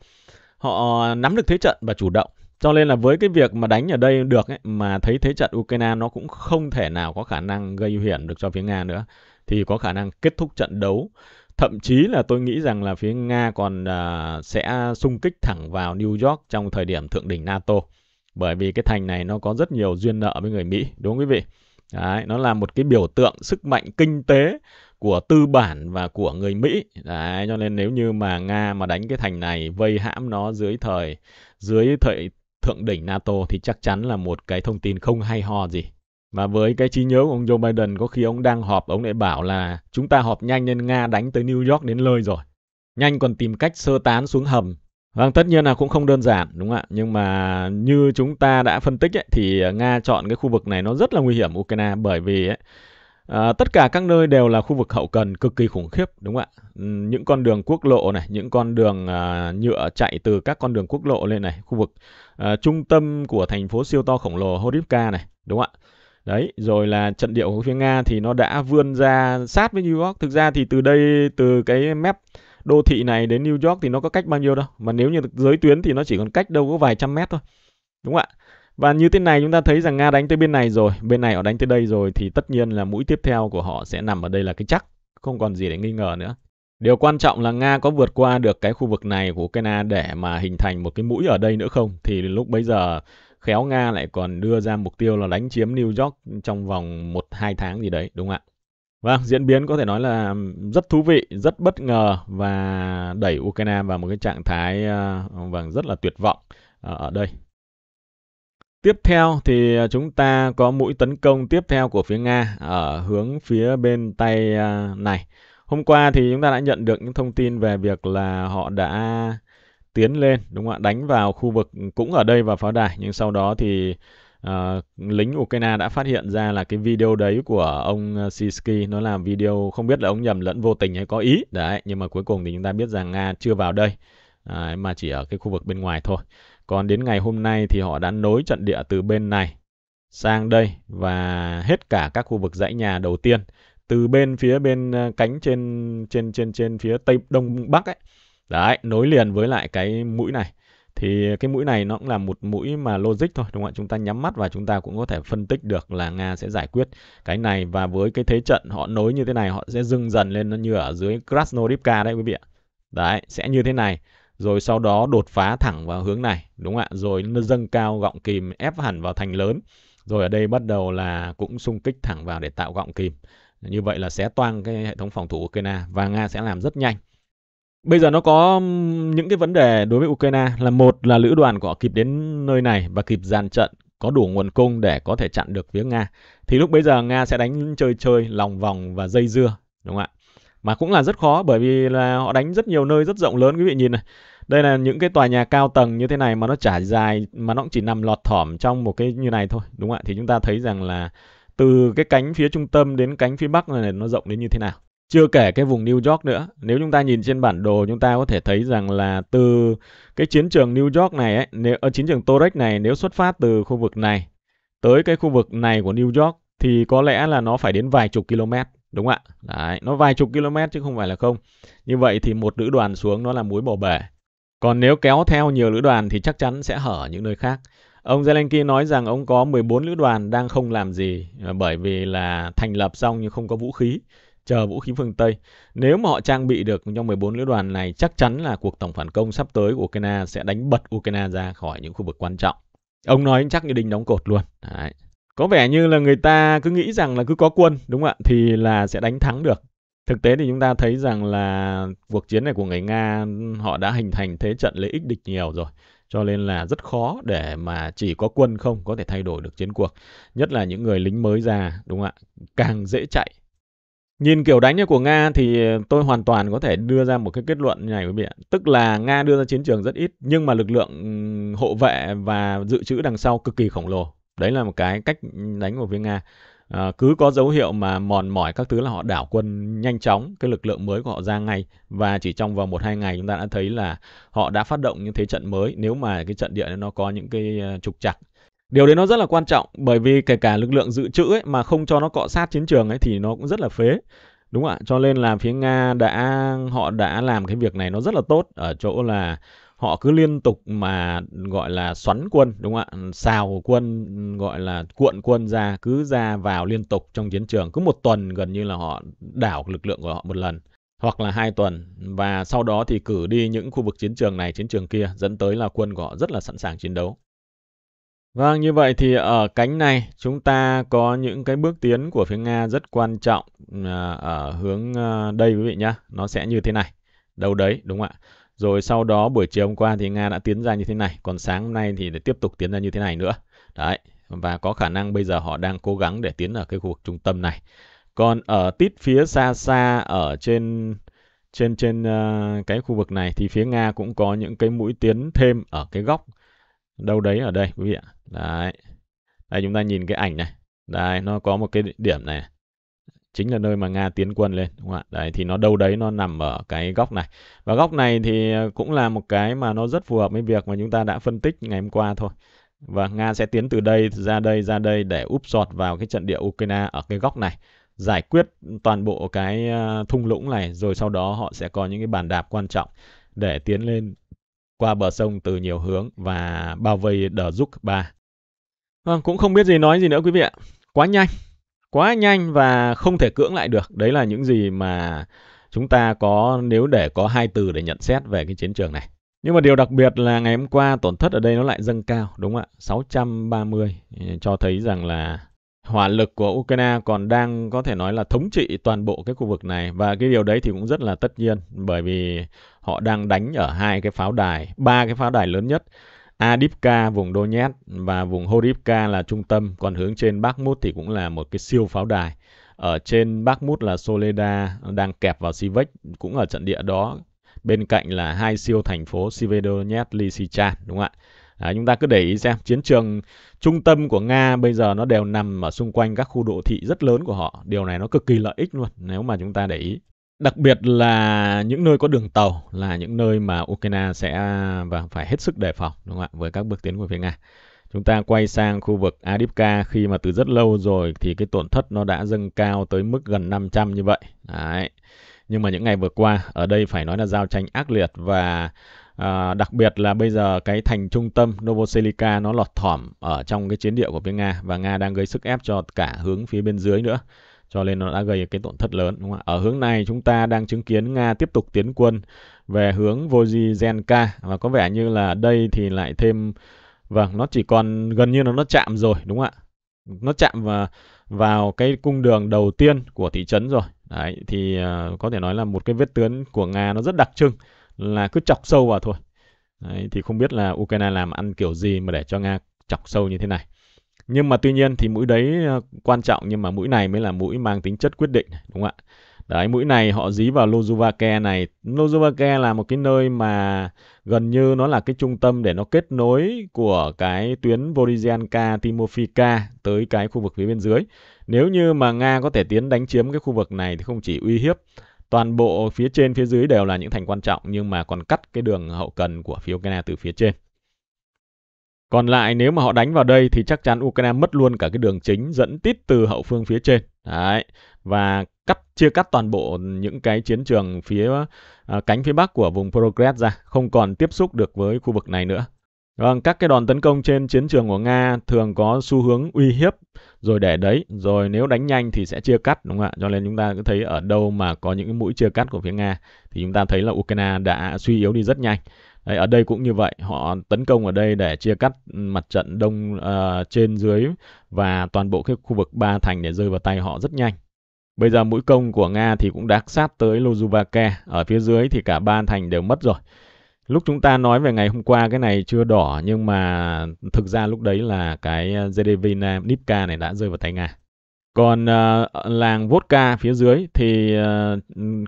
họ nắm được thế trận và chủ động cho nên là với cái việc mà đánh ở đây được ấy, mà thấy thế trận Ukraine nó cũng không thể nào có khả năng gây hiểm được cho phía Nga nữa thì có khả năng kết thúc trận đấu. Thậm chí là tôi nghĩ rằng là phía Nga còn uh, sẽ xung kích thẳng vào New York trong thời điểm thượng đỉnh NATO. Bởi vì cái thành này nó có rất nhiều duyên nợ với người Mỹ, đúng không quý vị? Đấy, nó là một cái biểu tượng sức mạnh kinh tế của tư bản và của người Mỹ. Đấy, cho nên nếu như mà Nga mà đánh cái thành này vây hãm nó dưới thời dưới thời thượng đỉnh NATO thì chắc chắn là một cái thông tin không hay ho gì. Và với cái trí nhớ của ông Joe Biden có khi ông đang họp ông lại bảo là chúng ta họp nhanh nên Nga đánh tới New York đến lơi rồi. Nhanh còn tìm cách sơ tán xuống hầm. Vâng, tất nhiên là cũng không đơn giản đúng không ạ? Nhưng mà như chúng ta đã phân tích ấy, thì Nga chọn cái khu vực này nó rất là nguy hiểm Ukraine bởi vì ấy, À, tất cả các nơi đều là khu vực hậu cần cực kỳ khủng khiếp đúng không ạ? Ừ, những con đường quốc lộ này, những con đường à, nhựa chạy từ các con đường quốc lộ lên này, khu vực à, trung tâm của thành phố siêu to khổng lồ Horivka này, đúng không ạ? Đấy, rồi là trận địa của phía Nga thì nó đã vươn ra sát với New York. Thực ra thì từ đây từ cái mép đô thị này đến New York thì nó có cách bao nhiêu đâu, mà nếu như giới tuyến thì nó chỉ còn cách đâu có vài trăm mét thôi. Đúng không ạ? Và như thế này chúng ta thấy rằng Nga đánh tới bên này rồi, bên này họ đánh tới đây rồi thì tất nhiên là mũi tiếp theo của họ sẽ nằm ở đây là cái chắc, không còn gì để nghi ngờ nữa. Điều quan trọng là Nga có vượt qua được cái khu vực này của Ukraine để mà hình thành một cái mũi ở đây nữa không? Thì lúc bấy giờ khéo Nga lại còn đưa ra mục tiêu là đánh chiếm New York trong vòng 1-2 tháng gì đấy, đúng không ạ? Vâng, diễn biến có thể nói là rất thú vị, rất bất ngờ và đẩy Ukraine vào một cái trạng thái ờ, vâng rất là tuyệt vọng ờ, ở đây. Tiếp theo thì à, chúng ta có mũi tấn công tiếp theo của phía Nga ở hướng phía bên tay à, này. Hôm qua thì chúng ta đã nhận được những thông tin về việc là họ đã tiến lên, đúng không ạ? Đánh vào khu vực cũng ở đây và pháo đài. Nhưng sau đó thì uh, lính Ukraine đã phát hiện ra là cái video đấy của ông Sisky. Nó là video không biết là ông nhầm lẫn vô tình hay có ý. Đấy, nhưng mà cuối cùng thì chúng ta biết rằng Nga chưa vào đây. À, mà chỉ ở cái khu vực bên ngoài thôi. Còn đến ngày hôm nay thì họ đã nối trận địa từ bên này sang đây và hết cả các khu vực dãy nhà đầu tiên từ bên phía bên ờ, cánh trên trên trên trên phía tây đông bắc ấy. Đấy, nối liền với lại cái mũi này. Thì cái mũi này nó cũng là một mũi mà logic thôi đúng không ạ? Chúng ta nhắm mắt và chúng ta cũng có thể phân tích được là Nga sẽ giải quyết cái này và với cái thế trận họ nối như thế này họ sẽ dừng dần lên nó như ở dưới Krasnodivka đấy quý vị ạ. Đấy, sẽ như thế này rồi sau đó đột phá thẳng vào hướng này đúng không ạ rồi nó dâng cao gọng kìm ép hẳn vào thành lớn rồi ở đây bắt đầu là cũng xung kích thẳng vào để tạo gọng kìm như vậy là xé toang cái hệ thống phòng thủ của Ukraine và Nga sẽ làm rất nhanh Bây giờ nó có những cái vấn đề đối với Ukraine là một là lữ đoàn của họ kịp đến nơi này và kịp dàn trận có đủ nguồn cung để có thể chặn được phía Nga. Thì lúc bây giờ Nga sẽ đánh chơi chơi lòng vòng và dây dưa đúng không ạ? mà cũng là rất khó bởi vì là họ đánh rất nhiều nơi rất rộng lớn quý vị nhìn này đây là những cái tòa nhà cao tầng như thế này mà nó trải dài mà nó cũng chỉ nằm lọt thỏm trong một cái như này thôi đúng không ạ thì chúng ta thấy rằng là từ cái cánh phía trung tâm đến cánh phía bắc này, nó rộng đến như thế nào chưa kể cái vùng New York nữa nếu chúng ta nhìn trên bản đồ chúng ta có thể thấy rằng là từ cái chiến trường New York này ấy, nếu ở ờ, chiến trường Torres này nếu xuất phát từ khu vực này tới cái khu vực này của New York thì có lẽ là nó phải đến vài chục km Đúng ạ. Đấy, nó vài chục km chứ không phải là không. Như vậy thì một lữ đoàn xuống nó là muối bỏ bể. Còn nếu kéo theo nhiều lữ đoàn thì chắc chắn sẽ hở những nơi khác. Ông Zelensky nói rằng ông có 14 lữ đoàn đang không làm gì ờ, bởi vì là thành lập xong nhưng không có vũ khí, chờ vũ khí phương Tây. Nếu mà họ trang bị được trong 14 lữ đoàn này, chắc chắn là cuộc tổng phản công sắp tới của Ukraine sẽ đánh bật Ukraine ra khỏi những khu vực quan trọng. Ông nói chắc như đinh đóng cột luôn. Đấy có vẻ như là người ta cứ nghĩ rằng là cứ có quân đúng không ạ thì là sẽ đánh thắng được thực tế thì chúng ta thấy rằng là cuộc chiến này của người nga họ đã hình thành thế trận lợi ích địch nhiều rồi cho nên là rất khó để mà chỉ có quân không có thể thay đổi được chiến cuộc nhất là những người lính mới ra đúng không ạ càng dễ chạy Nhìn kiểu đánh của Nga thì tôi hoàn toàn có thể đưa ra một cái kết luận như này quý vị ạ. Tức là Nga đưa ra chiến trường rất ít nhưng mà lực lượng hộ vệ và dự trữ đằng sau cực kỳ khổng lồ đấy là một cái cách đánh của phía nga à, cứ có dấu hiệu mà mòn mỏi các thứ là họ đảo quân nhanh chóng cái lực lượng mới của họ ra ngay và chỉ trong vòng một hai ngày chúng ta đã thấy là họ đã phát động những thế trận mới nếu mà cái trận địa nó có những cái ờ, trục chặt, Điều đấy nó rất là quan trọng bởi vì kể cả lực lượng dự trữ ấy mà không cho nó cọ sát chiến trường ấy thì nó cũng rất là phế. Đúng ạ, cho nên là phía Nga đã họ đã làm cái việc này nó rất là tốt ở chỗ là họ cứ liên tục mà gọi là xoắn quân đúng không ạ xào quân gọi là cuộn quân ra cứ ra vào liên tục trong chiến trường cứ một tuần gần như là họ đảo lực lượng của họ một lần hoặc là hai tuần và sau đó thì cử đi những khu vực chiến trường này chiến trường kia dẫn tới là quân của họ rất là sẵn sàng chiến đấu Vâng, như vậy thì ở cánh này chúng ta có những cái bước tiến của phía Nga rất quan trọng à, ở hướng à, đây quý vị nhé. Nó sẽ như thế này. Đâu đấy, đúng không ạ? Rồi sau đó buổi chiều hôm qua thì Nga đã tiến ra như thế này, còn sáng hôm nay thì tiếp tục tiến ra như thế này nữa. Đấy, và có khả năng bây giờ họ đang cố gắng để tiến ở cái khu vực trung tâm này. Còn ở tít phía xa xa ở trên trên trên uh, cái khu vực này thì phía Nga cũng có những cái mũi tiến thêm ở cái góc đâu đấy ở đây quý vị ạ. Đấy. Đây chúng ta nhìn cái ảnh này. Đây nó có một cái điểm này chính là nơi mà Nga tiến quân lên đúng không ạ? Đấy thì nó đâu đấy nó nằm ở cái góc này. Và góc này thì cũng là một cái mà nó rất phù hợp với việc mà chúng ta đã phân tích ngày hôm qua thôi. Và Nga sẽ tiến từ đây ra đây ra đây để úp sọt vào cái trận địa Ukraine ở cái góc này giải quyết toàn bộ cái ờ, thung lũng này rồi sau đó họ sẽ có những cái bàn đạp quan trọng để tiến lên qua bờ sông từ nhiều hướng và bao vây Đờ Dúc 3. Vâng, cũng không biết gì nói gì nữa quý vị ạ. Quá nhanh quá nhanh và không thể cưỡng lại được. Đấy là những gì mà chúng ta có nếu để có hai từ để nhận xét về cái chiến trường này. Nhưng mà điều đặc biệt là ngày hôm qua tổn thất ở đây nó lại dâng cao, đúng không ạ? 630 ừ, cho thấy rằng là hỏa lực của Ukraine còn đang có thể nói là thống trị toàn bộ cái khu vực này và cái điều đấy thì cũng rất là tất nhiên bởi vì họ đang đánh ở hai cái pháo đài, ba cái pháo đài lớn nhất Adipka vùng Donetsk và vùng Horivka là trung tâm, còn hướng trên Bakhmut thì cũng là một cái siêu pháo đài. Ở trên Bakhmut là Soleda đang kẹp vào Sivek, cũng ở trận địa đó. Bên cạnh là hai siêu thành phố Sivedonetsk, Lysychan, đúng không ạ? À, chúng ta cứ để ý xem chiến trường trung tâm của Nga bây giờ nó đều nằm ở xung quanh các khu đô thị rất lớn của họ. Điều này nó cực kỳ lợi ích luôn nếu mà chúng ta để ý đặc biệt là những nơi có đường tàu là những nơi mà Ukraine sẽ và phải hết sức đề phòng đúng không ạ với các bước tiến của phía Nga. Chúng ta quay sang khu vực Adipka khi mà từ rất lâu rồi thì cái tổn thất nó đã dâng cao tới mức gần 500 như vậy. Đấy. Nhưng mà những ngày vừa qua ở đây phải nói là giao tranh ác liệt và À, đặc biệt là bây giờ cái thành trung tâm Novoselika nó lọt thỏm ở trong cái chiến địa của phía Nga và Nga đang gây sức ép cho cả hướng phía bên dưới nữa cho nên nó đã gây cái tổn thất lớn đúng không ạ? Ở hướng này chúng ta đang chứng kiến Nga tiếp tục tiến quân về hướng Vojizenka và có vẻ như là đây thì lại thêm vâng nó chỉ còn gần như là nó chạm rồi đúng không ạ? Nó chạm vào vào cái cung đường đầu tiên của thị trấn rồi. Đấy thì uh, có thể nói là một cái vết tướng của Nga nó rất đặc trưng là cứ chọc sâu vào thôi. Đấy, thì không biết là Ukraine làm ăn kiểu gì mà để cho Nga chọc sâu như thế này nhưng mà tuy nhiên thì mũi đấy ờ, quan trọng nhưng mà mũi này mới là mũi mang tính chất quyết định đúng không ạ đấy mũi này họ dí vào Lozovake này Lozovake là một cái nơi mà gần như nó là cái trung tâm để nó kết nối của cái tuyến Vorizianka Timofika tới cái khu vực phía bên dưới nếu như mà Nga có thể tiến đánh chiếm cái khu vực này thì không chỉ uy hiếp toàn bộ phía trên phía dưới đều là những thành quan trọng nhưng mà còn cắt cái đường hậu cần của phía Ukraine từ phía trên còn lại nếu mà họ đánh vào đây thì chắc chắn Ukraine mất luôn cả cái đường chính dẫn tít từ hậu phương phía trên. Đấy. Và cắt chia cắt toàn bộ những cái chiến trường phía à, cánh phía bắc của vùng Progress ra, không còn tiếp xúc được với khu vực này nữa. Vâng, các cái đòn tấn công trên chiến trường của Nga thường có xu hướng uy hiếp rồi để đấy, rồi nếu đánh nhanh thì sẽ chia cắt đúng không ạ? Cho nên chúng ta cứ thấy ở đâu mà có những cái mũi chia cắt của phía Nga thì chúng ta thấy là Ukraine đã suy yếu đi rất nhanh. Đấy, ở đây cũng như vậy, họ tấn công ở đây để chia cắt mặt trận đông uh, trên dưới và toàn bộ cái khu vực ba thành để rơi vào tay họ rất nhanh. Bây giờ mũi công của Nga thì cũng đã sát tới Lozuvake, ở phía dưới thì cả ba thành đều mất rồi. Lúc chúng ta nói về ngày hôm qua cái này chưa đỏ nhưng mà thực ra lúc đấy là cái ờ, Zedevina Nipka này đã rơi vào tay Nga. Còn uh, làng Vodka phía dưới thì uh,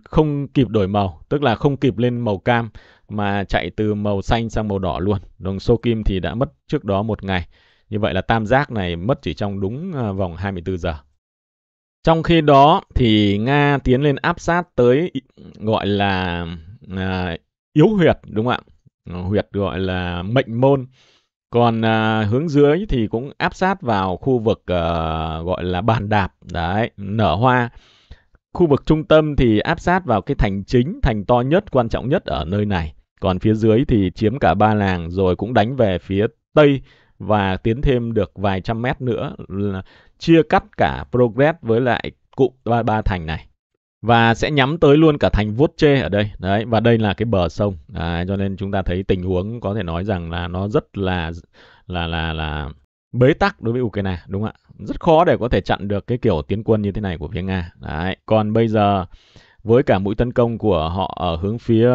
không kịp đổi màu, tức là không kịp lên màu cam mà chạy từ màu xanh sang màu đỏ luôn. Đồng số kim thì đã mất trước đó một ngày. Như vậy là tam giác này mất chỉ trong đúng à, vòng 24 giờ. Trong khi đó thì Nga tiến lên áp sát tới gọi là à, yếu huyệt đúng không ạ? Ờ, huyệt gọi là mệnh môn. Còn à, hướng dưới thì cũng áp sát vào khu vực à, gọi là bàn đạp, đấy, nở hoa. Khu vực trung tâm thì áp sát vào cái thành chính, thành to nhất, quan trọng nhất ở nơi này. Còn phía dưới thì chiếm cả ba làng rồi cũng đánh về phía Tây và tiến thêm được vài trăm mét nữa là chia cắt cả Progress với lại cụm ba, ba thành này và sẽ nhắm tới luôn cả thành vuốt chê ở đây đấy và đây là cái bờ sông à, cho nên chúng ta thấy tình huống có thể nói rằng là nó rất là là là là bế tắc đối với Ukraine đúng không ạ rất khó để có thể chặn được cái kiểu tiến quân như thế này của phía Nga đấy còn bây giờ với cả mũi tấn công của họ ở hướng phía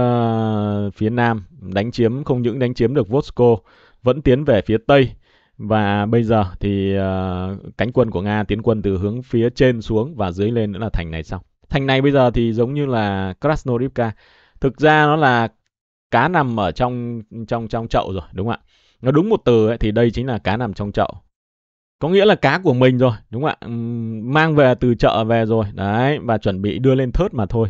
phía nam đánh chiếm không những đánh chiếm được Vosko vẫn tiến về phía tây và bây giờ thì ờ, cánh quân của Nga tiến quân từ hướng phía trên xuống và dưới lên nữa là thành này xong. Thành này bây giờ thì giống như là Krasnodivka. Thực ra nó là cá nằm ở trong trong trong chậu rồi đúng không ạ? Nó đúng một từ ấy, thì đây chính là cá nằm trong chậu có nghĩa là cá của mình rồi đúng không ạ mang về từ chợ về rồi đấy và chuẩn bị đưa lên thớt mà thôi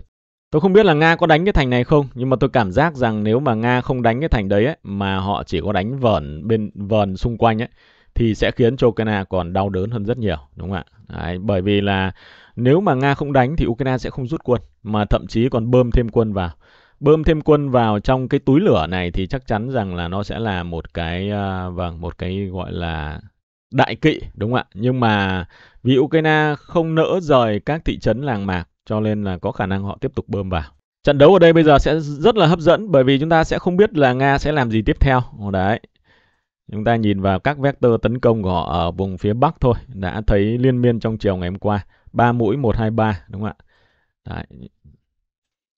tôi không biết là nga có đánh cái thành này không nhưng mà tôi cảm giác rằng nếu mà nga không đánh cái thành đấy ấy, mà họ chỉ có đánh vờn bên vờn xung quanh ấy thì sẽ khiến cho Ukraine còn đau đớn hơn rất nhiều đúng không ạ đấy, bởi vì là nếu mà nga không đánh thì Ukraine sẽ không rút quân mà thậm chí còn bơm thêm quân vào bơm thêm quân vào trong cái túi lửa này thì chắc chắn rằng là nó sẽ là một cái uh, vâng một cái gọi là đại kỵ đúng không ạ? Nhưng mà vì Ukraine không nỡ rời các thị trấn làng mạc cho nên là có khả năng họ tiếp tục bơm vào. Trận đấu ở đây bây giờ sẽ rất là hấp dẫn bởi vì chúng ta sẽ không biết là Nga sẽ làm gì tiếp theo. Đấy. Chúng ta nhìn vào các vector tấn công của họ ở vùng phía Bắc thôi. Đã thấy liên miên trong chiều ngày hôm qua. ba mũi một hai ba, đúng không ạ? Đấy.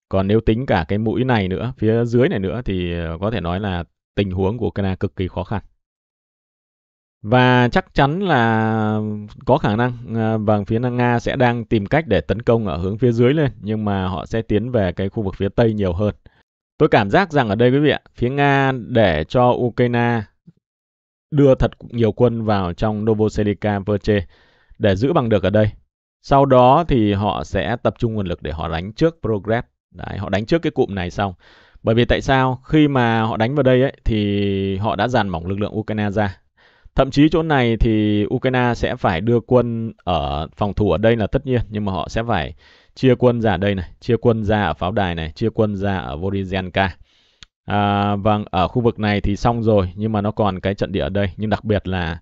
Còn nếu tính cả cái mũi này nữa, phía dưới này nữa thì ờ, có thể nói là tình huống của Ukraine cực kỳ khó khăn và chắc chắn là có khả năng ờ, và phía Nga sẽ đang tìm cách để tấn công ở hướng phía dưới lên nhưng mà họ sẽ tiến về cái khu vực phía tây nhiều hơn. Tôi cảm giác rằng ở đây quý vị ạ, phía Nga để cho Ukraine đưa thật nhiều quân vào trong Novoselika Verche để giữ bằng được ở đây. Sau đó thì họ sẽ tập trung nguồn lực để họ đánh trước Progress. Đấy, họ đánh trước cái cụm này xong. Bởi vì tại sao? Khi mà họ đánh vào đây ấy, thì họ đã dàn mỏng lực lượng Ukraine ra Thậm chí chỗ này thì Ukraine sẽ phải đưa quân ở phòng thủ ở đây là tất nhiên, nhưng mà họ sẽ phải chia quân ra ở đây này, chia quân ra ở pháo đài này, chia quân ra ở Vorizhenka. À, vâng, ở khu vực này thì xong rồi, nhưng mà nó còn cái trận địa ở đây. Nhưng đặc biệt là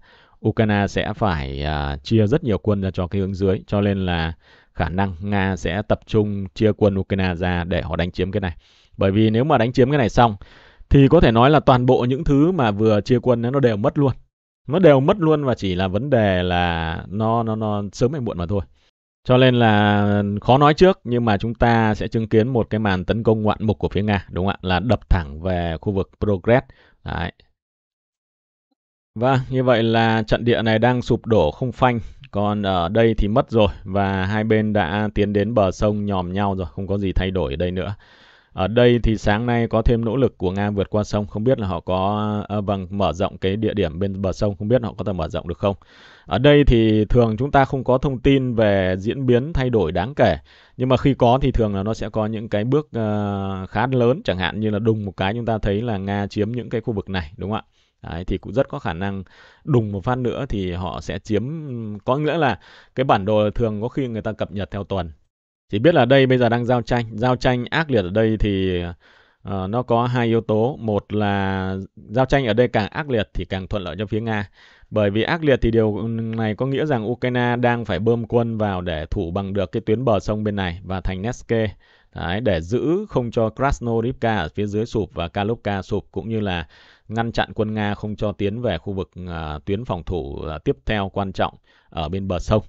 Ukraine sẽ phải à, chia rất nhiều quân ra cho cái hướng dưới, cho nên là khả năng Nga sẽ tập trung chia quân Ukraine ra để họ đánh chiếm cái này. Bởi vì nếu mà đánh chiếm cái này xong, thì có thể nói là toàn bộ những thứ mà vừa chia quân nó đều mất luôn nó đều mất luôn và chỉ là vấn đề là nó nó nó sớm hay muộn mà thôi cho nên là khó nói trước nhưng mà chúng ta sẽ chứng kiến một cái màn tấn công ngoạn mục của phía nga đúng không ạ là đập thẳng về khu vực progress Đấy. Vâng, như vậy là trận địa này đang sụp đổ không phanh, còn ở đây thì mất rồi và hai bên đã tiến đến bờ sông nhòm nhau rồi, không có gì thay đổi ở đây nữa. Ở đây thì sáng nay có thêm nỗ lực của Nga vượt qua sông, không biết là họ có bằng ờ, vâng, mở rộng cái địa điểm bên bờ sông, không biết họ có thể mở rộng được không. Ở đây thì thường chúng ta không có thông tin về diễn biến thay đổi đáng kể, nhưng mà khi có thì thường là nó sẽ có những cái bước ờ, khá lớn, chẳng hạn như là đùng một cái chúng ta thấy là Nga chiếm những cái khu vực này, đúng không ạ? Đấy, thì cũng rất có khả năng đùng một phát nữa thì họ sẽ chiếm có nghĩa là cái bản đồ thường có khi người ta cập nhật theo tuần chỉ biết là đây bây giờ đang giao tranh. Giao tranh ác liệt ở đây thì uh, nó có hai yếu tố. Một là giao tranh ở đây càng ác liệt thì càng thuận lợi cho phía Nga. Bởi vì ác liệt thì điều này có nghĩa rằng Ukraine đang phải bơm quân vào để thủ bằng được cái tuyến bờ sông bên này và thành Neske. Đấy, để giữ không cho Krasnodivka ở phía dưới sụp và Kalupka sụp cũng như là ngăn chặn quân Nga không cho tiến về khu vực uh, tuyến phòng thủ uh, tiếp theo quan trọng ở bên bờ sông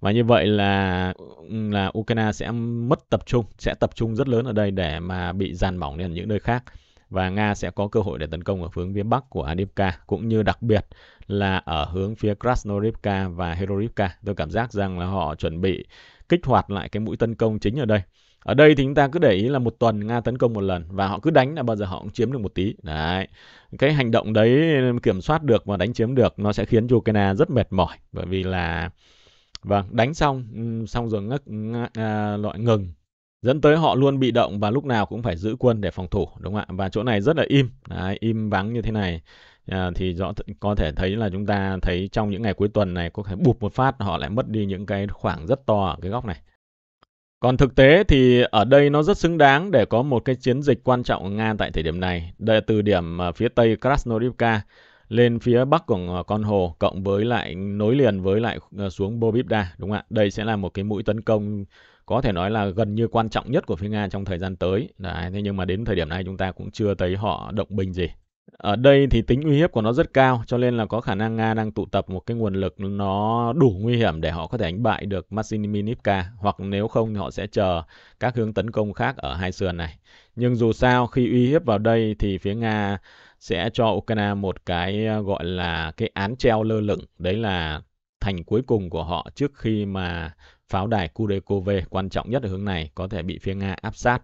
và như vậy là là Ukraine sẽ mất tập trung sẽ tập trung rất lớn ở đây để mà bị dàn mỏng lên những nơi khác và Nga sẽ có cơ hội để tấn công ở hướng phía bắc của Adivka cũng như đặc biệt là ở hướng phía Krasnorivka và Herorivka. Tôi cảm giác rằng là họ chuẩn bị kích hoạt lại cái mũi tấn công chính ở đây. Ở đây thì chúng ta cứ để ý là một tuần Nga tấn công một lần và họ cứ đánh là bao giờ họ cũng chiếm được một tí. Đấy. Cái hành động đấy kiểm soát được và đánh chiếm được nó sẽ khiến Ukraine rất mệt mỏi bởi vì là Vâng, đánh xong ừ, xong rồi ngất à, loại ngừng dẫn tới họ luôn bị động và lúc nào cũng phải giữ quân để phòng thủ đúng không ạ và chỗ này rất là im Đấy, im vắng như thế này à, thì rõ có thể thấy là chúng ta thấy trong những ngày cuối tuần này có thể bụp một phát họ lại mất đi những cái khoảng rất to ở cái góc này còn thực tế thì ở đây nó rất xứng đáng để có một cái chiến dịch quan trọng của Nga tại thời điểm này. Đây từ điểm à, phía tây Krasnodivka lên phía bắc của ờ, con hồ cộng với lại nối liền với lại ờ, xuống Bobibda đúng không ạ? Đây sẽ là một cái mũi tấn công có thể nói là gần như quan trọng nhất của phía Nga trong thời gian tới. Đấy, thế nhưng mà đến thời điểm này chúng ta cũng chưa thấy họ động binh gì. Ở đây thì tính uy hiếp của nó rất cao cho nên là có khả năng Nga đang tụ tập một cái nguồn lực nó đủ nguy hiểm để họ có thể đánh bại được Masiniminivka hoặc nếu không thì họ sẽ chờ các hướng tấn công khác ở hai sườn này. Nhưng dù sao khi uy hiếp vào đây thì phía Nga sẽ cho Ukraine một cái ờ, gọi là cái án treo lơ lửng đấy là thành cuối cùng của họ trước khi mà pháo đài Kurekove quan trọng nhất ở hướng này có thể bị phía Nga áp sát.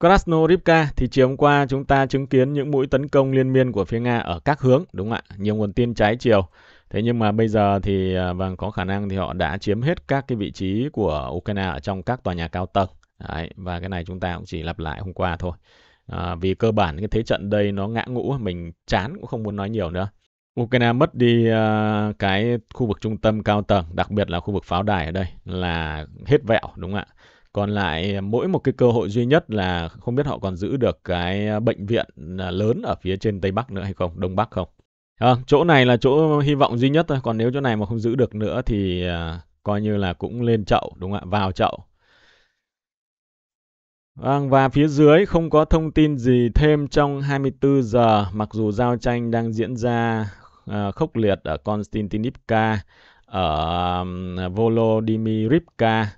Krasnodivka thì chiều hôm qua chúng ta chứng kiến những mũi tấn công liên miên của phía Nga ở các hướng, đúng không ạ? Nhiều nguồn tin trái chiều. Thế nhưng mà bây giờ thì ờ, vâng có khả năng thì họ đã chiếm hết các cái vị trí của Ukraine ở trong các tòa nhà cao tầng. Đấy, và cái này chúng ta cũng chỉ lặp lại hôm qua thôi. À, vì cơ bản cái thế trận đây nó ngã ngũ, mình chán cũng không muốn nói nhiều nữa. Ukraine mất đi uh, cái khu vực trung tâm cao tầng, đặc biệt là khu vực pháo đài ở đây là hết vẹo đúng không ạ? Còn lại mỗi một cái cơ hội duy nhất là không biết họ còn giữ được cái bệnh viện à, lớn ở phía trên Tây Bắc nữa hay không, Đông Bắc không. À, chỗ này là chỗ hy vọng duy nhất thôi, còn nếu chỗ này mà không giữ được nữa thì uh, coi như là cũng lên chậu đúng không ạ, vào chậu Vâng, và phía dưới không có thông tin gì thêm trong 24 giờ, mặc dù giao tranh đang diễn ra uh, khốc liệt ở Konstantinivka, ở Volodymyrivka,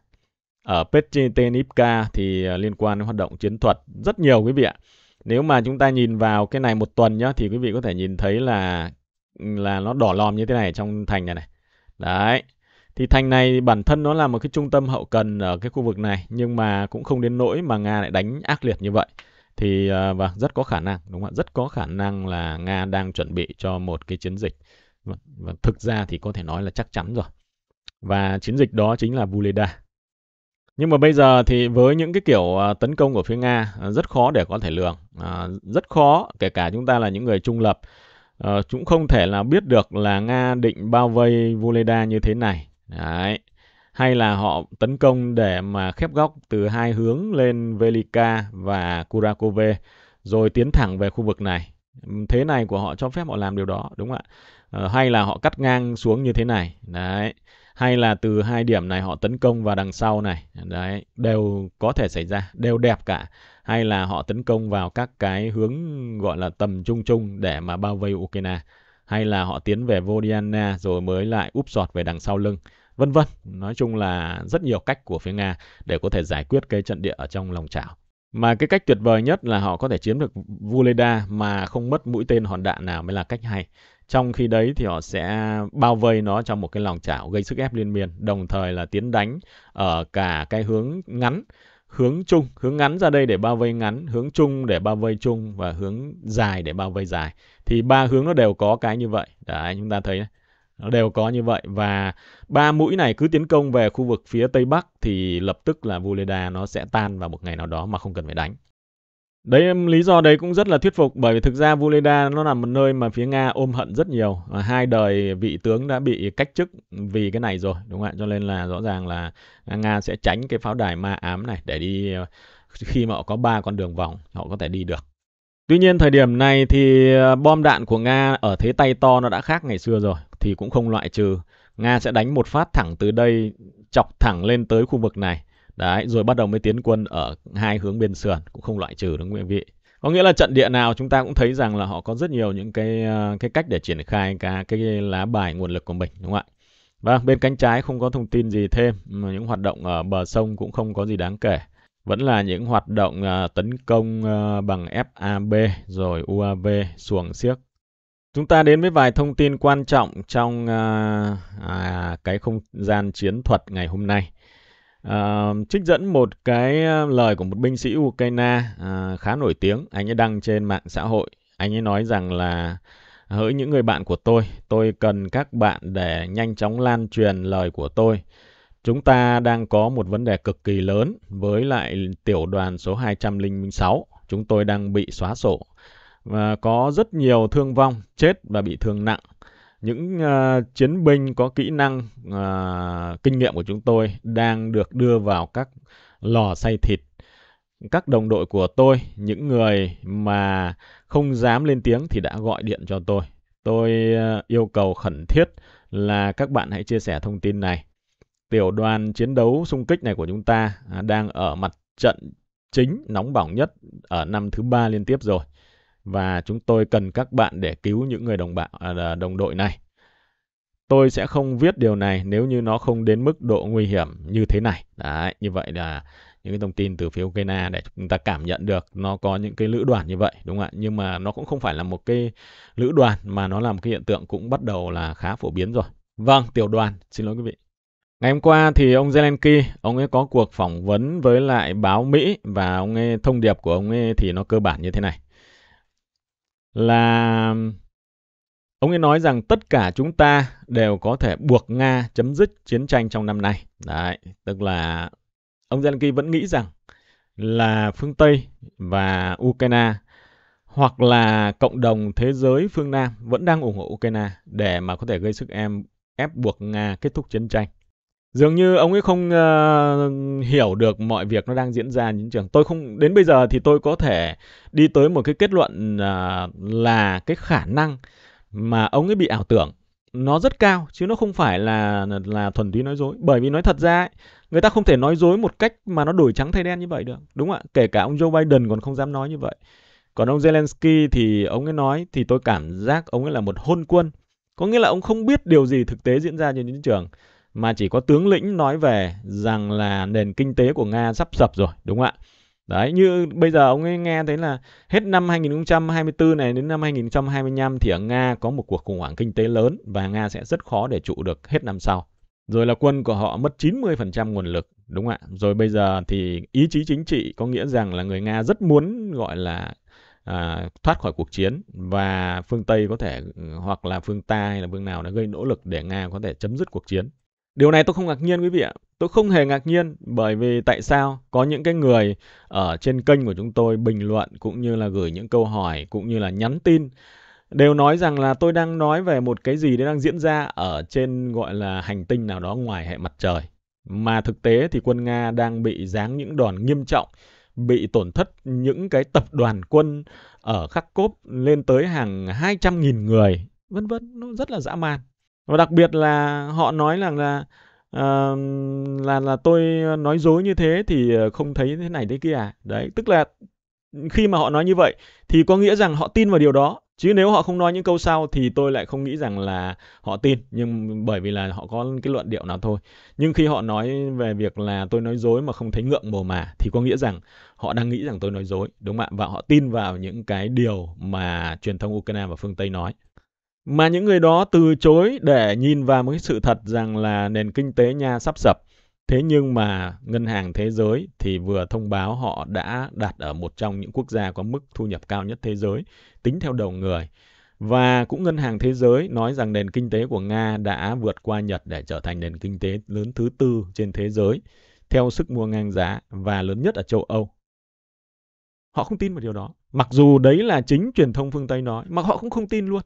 ở Pechetenivka thì ờ, liên quan đến hoạt động chiến thuật rất nhiều quý vị ạ. Nếu mà chúng ta nhìn vào cái này một tuần nhá thì quý vị có thể nhìn thấy là là nó đỏ lòm như thế này trong thành này này. Đấy thì thành này bản thân nó là một cái trung tâm hậu cần ở cái khu vực này nhưng mà cũng không đến nỗi mà nga lại đánh ác liệt như vậy thì và vâng, rất có khả năng đúng không ạ rất có khả năng là nga đang chuẩn bị cho một cái chiến dịch và, vâng, vâng, thực ra thì có thể nói là chắc chắn rồi và chiến dịch đó chính là Vuleda nhưng mà bây giờ thì với những cái kiểu à, tấn công của phía nga à, rất khó để có thể lường à, rất khó kể cả chúng ta là những người trung lập à, cũng không thể là biết được là nga định bao vây Vuleda như thế này Đấy. Hay là họ tấn công để mà khép góc từ hai hướng lên Velika và Kurakove rồi tiến thẳng về khu vực này. Thế này của họ cho phép họ làm điều đó, đúng không ạ? Ờ, hay là họ cắt ngang xuống như thế này. Đấy. Hay là từ hai điểm này họ tấn công vào đằng sau này. Đấy, đều có thể xảy ra, đều đẹp cả hay là họ tấn công vào các cái hướng gọi là tầm trung trung để mà bao vây Ukraine hay là họ tiến về Vodiana rồi mới lại úp sọt về đằng sau lưng vân vân nói chung là rất nhiều cách của phía nga để có thể giải quyết cái trận địa ở trong lòng chảo mà cái cách tuyệt vời nhất là họ có thể chiếm được Vuleda mà không mất mũi tên hòn đạn nào mới là cách hay. Trong khi đấy thì họ sẽ bao vây nó trong một cái lòng chảo gây sức ép liên miên, đồng thời là tiến đánh ở cả cái hướng ngắn hướng chung, hướng ngắn ra đây để bao vây ngắn, hướng chung để bao vây chung và hướng dài để bao vây dài. Thì ba hướng nó đều có cái như vậy. Đấy, chúng ta thấy Nó đều có như vậy và ba mũi này cứ tiến công về khu vực phía tây bắc thì lập tức là Vuleda nó sẽ tan vào một ngày nào đó mà không cần phải đánh. Đấy lý do đấy cũng rất là thuyết phục bởi vì thực ra Vuleda nó là một nơi mà phía Nga ôm hận rất nhiều. À, hai đời vị tướng đã bị cách chức vì cái này rồi, đúng không ạ? Cho nên là rõ ràng là Nga sẽ tránh cái pháo đài ma ám này để đi ờ, khi mà họ có ba con đường vòng, họ có thể đi được. Tuy nhiên thời điểm này thì ờ, bom đạn của Nga ở thế tay to nó đã khác ngày xưa rồi thì cũng không loại trừ Nga sẽ đánh một phát thẳng từ đây chọc thẳng lên tới khu vực này Đấy, rồi bắt đầu mới tiến quân ở hai hướng bên sườn, cũng không loại trừ đúng nguyện vị. Có nghĩa là trận địa nào chúng ta cũng thấy rằng là họ có rất nhiều những cái ờ, cái cách để triển khai cả cái lá bài nguồn lực của mình đúng không ạ? Vâng, bên cánh trái không có thông tin gì thêm, mà những hoạt động ở bờ sông cũng không có gì đáng kể. Vẫn là những hoạt động ờ, tấn công ờ, bằng FAB rồi UAV xuồng siếc Chúng ta đến với vài thông tin quan trọng trong à, cái không gian chiến thuật ngày hôm nay trích dẫn một cái lời của một binh sĩ Ukraine uh, khá nổi tiếng, anh ấy đăng trên mạng xã hội. Anh ấy nói rằng là hỡi những người bạn của tôi, tôi cần các bạn để nhanh chóng lan truyền lời của tôi. Chúng ta đang có một vấn đề cực kỳ lớn với lại tiểu đoàn số 206. Chúng tôi đang bị xóa sổ và có rất nhiều thương vong, chết và bị thương nặng những uh, chiến binh có kỹ năng uh, kinh nghiệm của chúng tôi đang được đưa vào các lò xay thịt các đồng đội của tôi những người mà không dám lên tiếng thì đã gọi điện cho tôi tôi uh, yêu cầu khẩn thiết là các bạn hãy chia sẻ thông tin này tiểu đoàn chiến đấu xung kích này của chúng ta uh, đang ở mặt trận chính nóng bỏng nhất ở năm thứ ba liên tiếp rồi và chúng tôi cần các bạn để cứu những người đồng bạn à, đồng đội này. Tôi sẽ không viết điều này nếu như nó không đến mức độ nguy hiểm như thế này. Đấy, như vậy là những cái thông tin từ phía Ukraine để chúng ta cảm nhận được nó có những cái lữ đoàn như vậy đúng không ạ nhưng mà nó cũng không phải là một cái lữ đoàn mà nó là một cái hiện tượng cũng bắt đầu là khá phổ biến rồi vâng tiểu đoàn xin lỗi quý vị Ngày hôm qua thì ông Zelensky, ông ấy có cuộc phỏng vấn với lại báo Mỹ và ông ấy thông điệp của ông ấy thì nó cơ bản như thế này là ông ấy nói rằng tất cả chúng ta đều có thể buộc Nga chấm dứt chiến tranh trong năm nay. Đấy, tức là ông Zelensky vẫn nghĩ rằng là phương Tây và Ukraine hoặc là cộng đồng thế giới phương Nam vẫn đang ủng hộ Ukraine để mà có thể gây sức em ép buộc Nga kết thúc chiến tranh dường như ông ấy không uh, hiểu được mọi việc nó đang diễn ra những trường tôi không đến bây giờ thì tôi có thể đi tới một cái kết luận uh, là cái khả năng mà ông ấy bị ảo tưởng nó rất cao chứ nó không phải là là thuần túy nói dối bởi vì nói thật ra ấy, người ta không thể nói dối một cách mà nó đổi trắng thay đen như vậy được đúng không ạ kể cả ông Joe Biden còn không dám nói như vậy còn ông Zelensky thì ông ấy nói thì tôi cảm giác ông ấy là một hôn quân có nghĩa là ông không biết điều gì thực tế diễn ra trên chiến trường mà chỉ có tướng lĩnh nói về rằng là nền kinh tế của Nga sắp sập rồi, đúng không ạ? Đấy, như bây giờ ông ấy nghe thấy là hết năm 2024 này đến năm 2025 thì ở Nga có một cuộc khủng hoảng kinh tế lớn và Nga sẽ rất khó để trụ được hết năm sau. Rồi là quân của họ mất 90% nguồn lực, đúng không ạ? Rồi bây giờ thì ý chí chính trị có nghĩa rằng là người Nga rất muốn gọi là à, thoát khỏi cuộc chiến và phương Tây có thể hoặc là phương ta hay là phương nào đã gây nỗ lực để Nga có thể chấm dứt cuộc chiến Điều này tôi không ngạc nhiên quý vị ạ. Tôi không hề ngạc nhiên bởi vì tại sao có những cái người ở trên kênh của chúng tôi bình luận cũng như là gửi những câu hỏi cũng như là nhắn tin đều nói rằng là tôi đang nói về một cái gì đó đang diễn ra ở trên gọi là hành tinh nào đó ngoài hệ mặt trời. Mà thực tế thì quân Nga đang bị giáng những đòn nghiêm trọng, bị tổn thất những cái tập đoàn quân ở Kharkov lên tới hàng 200.000 người, vân vân, nó rất là dã man và đặc biệt là họ nói rằng là uh, là là tôi ờ, nói dối như thế thì ờ, không thấy thế này thế kia à? đấy tức là khi mà họ nói như vậy thì có nghĩa rằng họ tin vào điều đó chứ nếu họ không nói những câu sau thì tôi lại không nghĩ rằng là họ tin nhưng bởi vì là họ có cái luận điệu nào thôi nhưng khi họ nói về việc là tôi nói dối mà không thấy ngượng mồm mà thì có nghĩa rằng họ đang nghĩ rằng tôi nói dối đúng không ạ và họ tin vào những cái điều mà truyền thông ukraine và phương tây nói mà những người đó từ chối để nhìn vào một cái sự thật rằng là nền kinh tế Nha sắp sập. Thế nhưng mà Ngân hàng Thế giới thì vừa thông báo họ đã đạt ở một trong những quốc gia có mức thu nhập cao nhất thế giới tính theo đầu người. Và cũng Ngân hàng Thế giới nói rằng nền kinh tế của Nga đã vượt qua Nhật để trở thành nền kinh tế lớn thứ tư trên thế giới theo sức mua ngang giá và lớn nhất ở châu Âu. Họ không tin vào điều đó. Mặc dù đấy là chính truyền thông phương Tây nói, mà họ cũng không tin luôn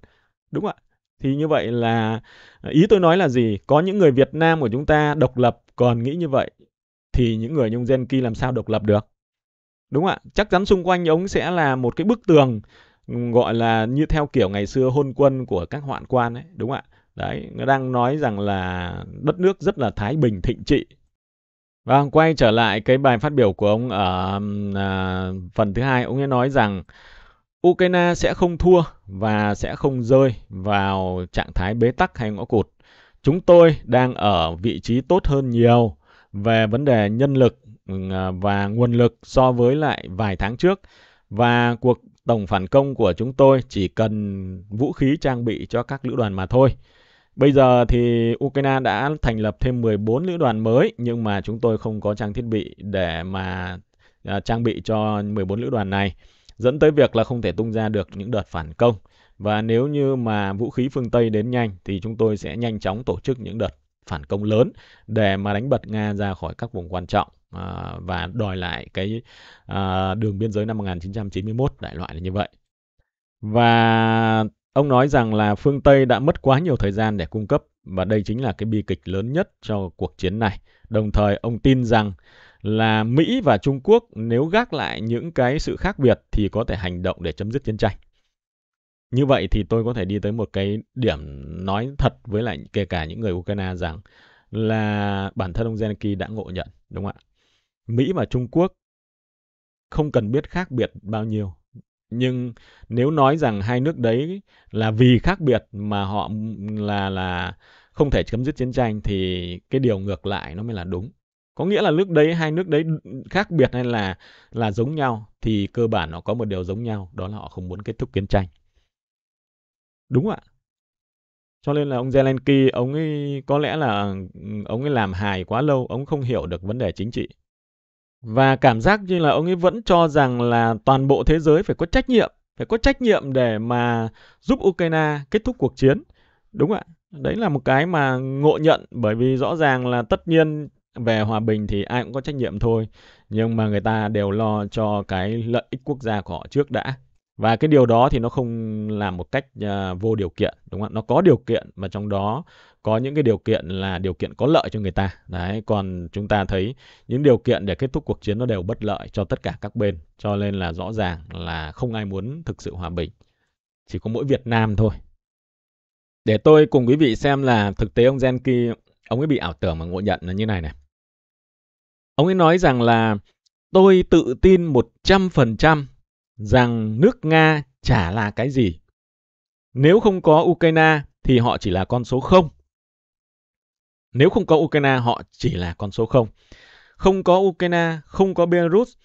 đúng ạ thì như vậy là ờ, ý tôi nói là gì có những người Việt Nam của chúng ta độc lập còn nghĩ như vậy thì những người như Gen Ki làm sao độc lập được đúng ạ chắc chắn xung quanh ông sẽ là một cái bức tường gọi là như theo kiểu ngày xưa hôn quân của các hoạn quan ấy đúng ạ đấy nó đang nói rằng là đất nước rất là thái bình thịnh trị và vâng, quay trở lại cái bài phát biểu của ông ở à, phần thứ hai ông ấy nói rằng Ukraine sẽ không thua và sẽ không rơi vào trạng thái bế tắc hay ngõ cụt. Chúng tôi đang ở vị trí tốt hơn nhiều về vấn đề nhân lực ừ, à, và nguồn lực so với lại vài tháng trước và cuộc tổng phản công của chúng tôi chỉ cần vũ khí trang bị cho các lữ đoàn mà thôi. Bây giờ thì Ukraine đã thành lập thêm 14 lữ đoàn mới nhưng mà chúng tôi không có trang thiết bị để mà à, trang bị cho 14 lữ đoàn này dẫn tới việc là không thể tung ra được những đợt phản công. Và nếu như mà vũ khí phương Tây đến nhanh thì chúng tôi sẽ nhanh chóng tổ chức những đợt phản công lớn để mà đánh bật Nga ra khỏi các vùng quan trọng à, và đòi lại cái à, đường biên giới năm 1991 đại loại là như vậy. Và ông nói rằng là phương Tây đã mất quá nhiều thời gian để cung cấp và đây chính là cái bi kịch lớn nhất cho cuộc chiến này. Đồng thời ông tin rằng là Mỹ và Trung Quốc nếu gác lại những cái sự khác biệt thì có thể hành động để chấm dứt chiến tranh. Như vậy thì tôi có thể đi tới một cái điểm nói thật với lại kể cả những người Ukraine rằng là bản thân ông Zelensky đã ngộ nhận, đúng không ạ? Mỹ và Trung Quốc không cần biết khác biệt bao nhiêu. Nhưng nếu nói rằng hai nước đấy là vì khác biệt mà họ là là không thể chấm dứt chiến tranh thì cái điều ngược lại nó mới là đúng có nghĩa là nước đấy hai nước đấy khác biệt hay là là giống nhau thì cơ bản nó có một điều giống nhau đó là họ không muốn kết thúc chiến tranh đúng ạ cho nên là ông Zelensky ông ấy có lẽ là ừ, ông ấy làm hài quá lâu ông không hiểu được vấn đề chính trị và cảm giác như là ông ấy vẫn cho rằng là toàn bộ thế giới phải có trách nhiệm phải có trách nhiệm để mà giúp Ukraine kết thúc cuộc chiến đúng ạ đấy là một cái mà ngộ nhận bởi vì rõ ràng là tất nhiên về hòa bình thì ai cũng có trách nhiệm thôi nhưng mà người ta đều lo cho cái lợi ích quốc gia của họ trước đã và cái điều đó thì nó không làm một cách uh, vô điều kiện đúng không ạ nó có điều kiện mà trong đó có những cái điều kiện là điều kiện có lợi cho người ta đấy còn chúng ta thấy những điều kiện để kết thúc cuộc chiến nó đều bất lợi cho tất cả các bên cho nên là rõ ràng là không ai muốn thực sự hòa bình chỉ có mỗi Việt Nam thôi để tôi cùng quý vị xem là thực tế ông Genki ông ấy bị ảo tưởng mà ngộ nhận là như này này Ông ấy nói rằng là tôi tự tin 100% rằng nước Nga chả là cái gì. Nếu không có Ukraine thì họ chỉ là con số 0. Nếu không có Ukraine họ chỉ là con số 0. Không có Ukraine, không có Belarus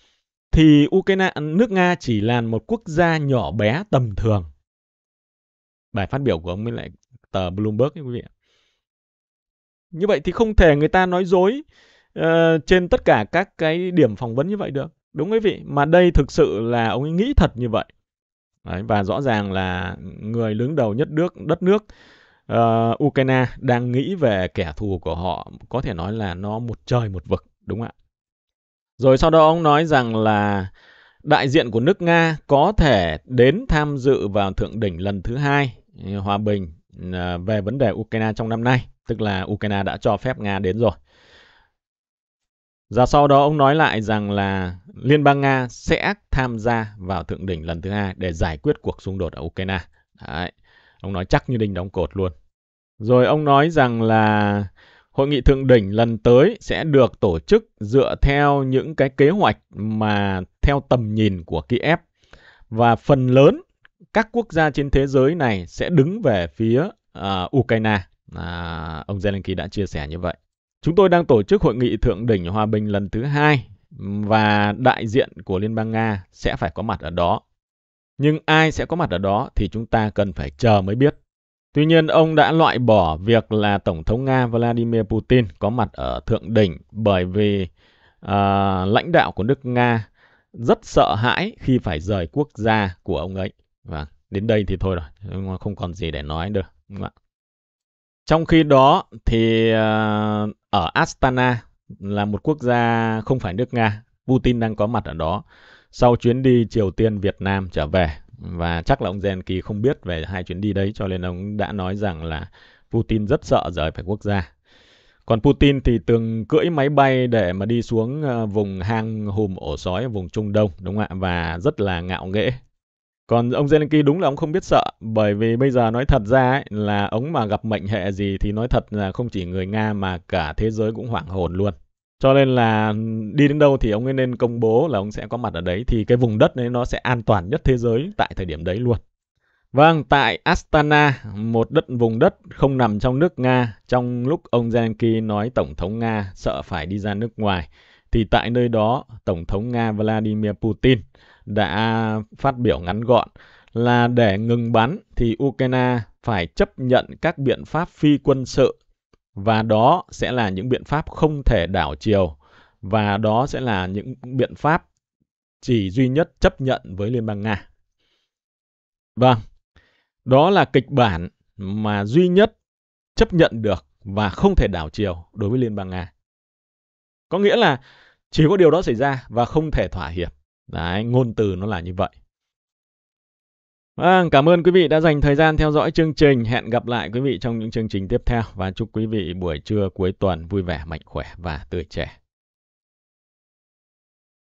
thì Ukraine nước Nga chỉ là một quốc gia nhỏ bé tầm thường. Bài phát biểu của ông mới lại tờ Bloomberg ấy quý vị Như vậy thì không thể người ta nói dối Ờ, trên tất cả các cái điểm phỏng vấn như vậy được đúng quý vị mà đây thực sự là ông ấy nghĩ thật như vậy Đấy, và rõ ràng là người đứng đầu nhất nước đất nước uh, Ukraine đang nghĩ về kẻ thù của họ có thể nói là nó một trời một vực đúng không ạ rồi sau đó ông nói rằng là đại diện của nước Nga có thể đến tham dự vào thượng đỉnh lần thứ hai ừ, hòa bình ờ, về vấn đề Ukraine trong năm nay, tức là Ukraine đã cho phép Nga đến rồi. Và sau đó ông nói lại rằng là Liên bang Nga sẽ tham gia vào thượng đỉnh lần thứ hai để giải quyết cuộc xung đột ở Ukraine. Đấy. Ông nói chắc như đinh đóng cột luôn. Rồi ông nói rằng là hội nghị thượng đỉnh lần tới sẽ được tổ chức dựa theo những cái kế hoạch mà theo tầm nhìn của Kiev. Và phần lớn các quốc gia trên thế giới này sẽ đứng về phía uh, Ukraine. À, ông Zelensky đã chia sẻ như vậy. Chúng tôi đang tổ chức hội nghị thượng đỉnh hòa bình lần thứ hai và đại diện của Liên bang Nga sẽ phải có mặt ở đó. Nhưng ai sẽ có mặt ở đó thì chúng ta cần phải chờ mới biết. Tuy nhiên, ông đã loại bỏ việc là Tổng thống Nga Vladimir Putin có mặt ở thượng đỉnh bởi vì uh, lãnh đạo của nước Nga rất sợ hãi khi phải rời quốc gia của ông ấy. Và vâng, đến đây thì thôi rồi, không còn gì để nói được. Đúng không ạ? Trong khi đó thì à, ở Astana là một quốc gia không phải nước Nga, Putin đang có mặt ở đó sau chuyến đi Triều Tiên Việt Nam trở về và chắc là ông Zelensky không biết về hai chuyến đi đấy cho nên ông đã nói rằng là Putin rất sợ rời phải quốc gia. Còn Putin thì từng cưỡi máy bay để mà đi xuống à, vùng hang hùm ổ sói vùng Trung Đông đúng không ạ và rất là ngạo nghễ còn ông Zelensky đúng là ông không biết sợ, bởi vì bây giờ nói thật ra ấy, là ông mà gặp mệnh hệ gì thì nói thật là không chỉ người Nga mà cả thế giới cũng hoảng hồn luôn. Cho nên là đi đến đâu thì ông ấy nên công bố là ông sẽ có mặt ở đấy thì cái vùng đất đấy nó sẽ an toàn nhất thế giới tại thời điểm đấy luôn. Vâng, tại Astana, một đất vùng đất không nằm trong nước Nga, trong lúc ông Zelensky nói Tổng thống Nga sợ phải đi ra nước ngoài, thì tại nơi đó Tổng thống Nga Vladimir Putin đã phát biểu ngắn gọn là để ngừng bắn thì Ukraine phải chấp nhận các biện pháp phi quân sự và đó sẽ là những biện pháp không thể đảo chiều và đó sẽ là những biện pháp chỉ duy nhất chấp nhận với Liên bang Nga. Vâng, đó là kịch bản mà duy nhất chấp nhận được và không thể đảo chiều đối với Liên bang Nga. Có nghĩa là chỉ có điều đó xảy ra và không thể thỏa hiệp. Đấy, ngôn từ nó là như vậy. Vâng, cảm ơn quý vị đã dành thời gian theo dõi chương trình. Hẹn gặp lại quý vị trong những chương trình tiếp theo và chúc quý vị buổi trưa cuối tuần vui vẻ, mạnh khỏe và tươi trẻ.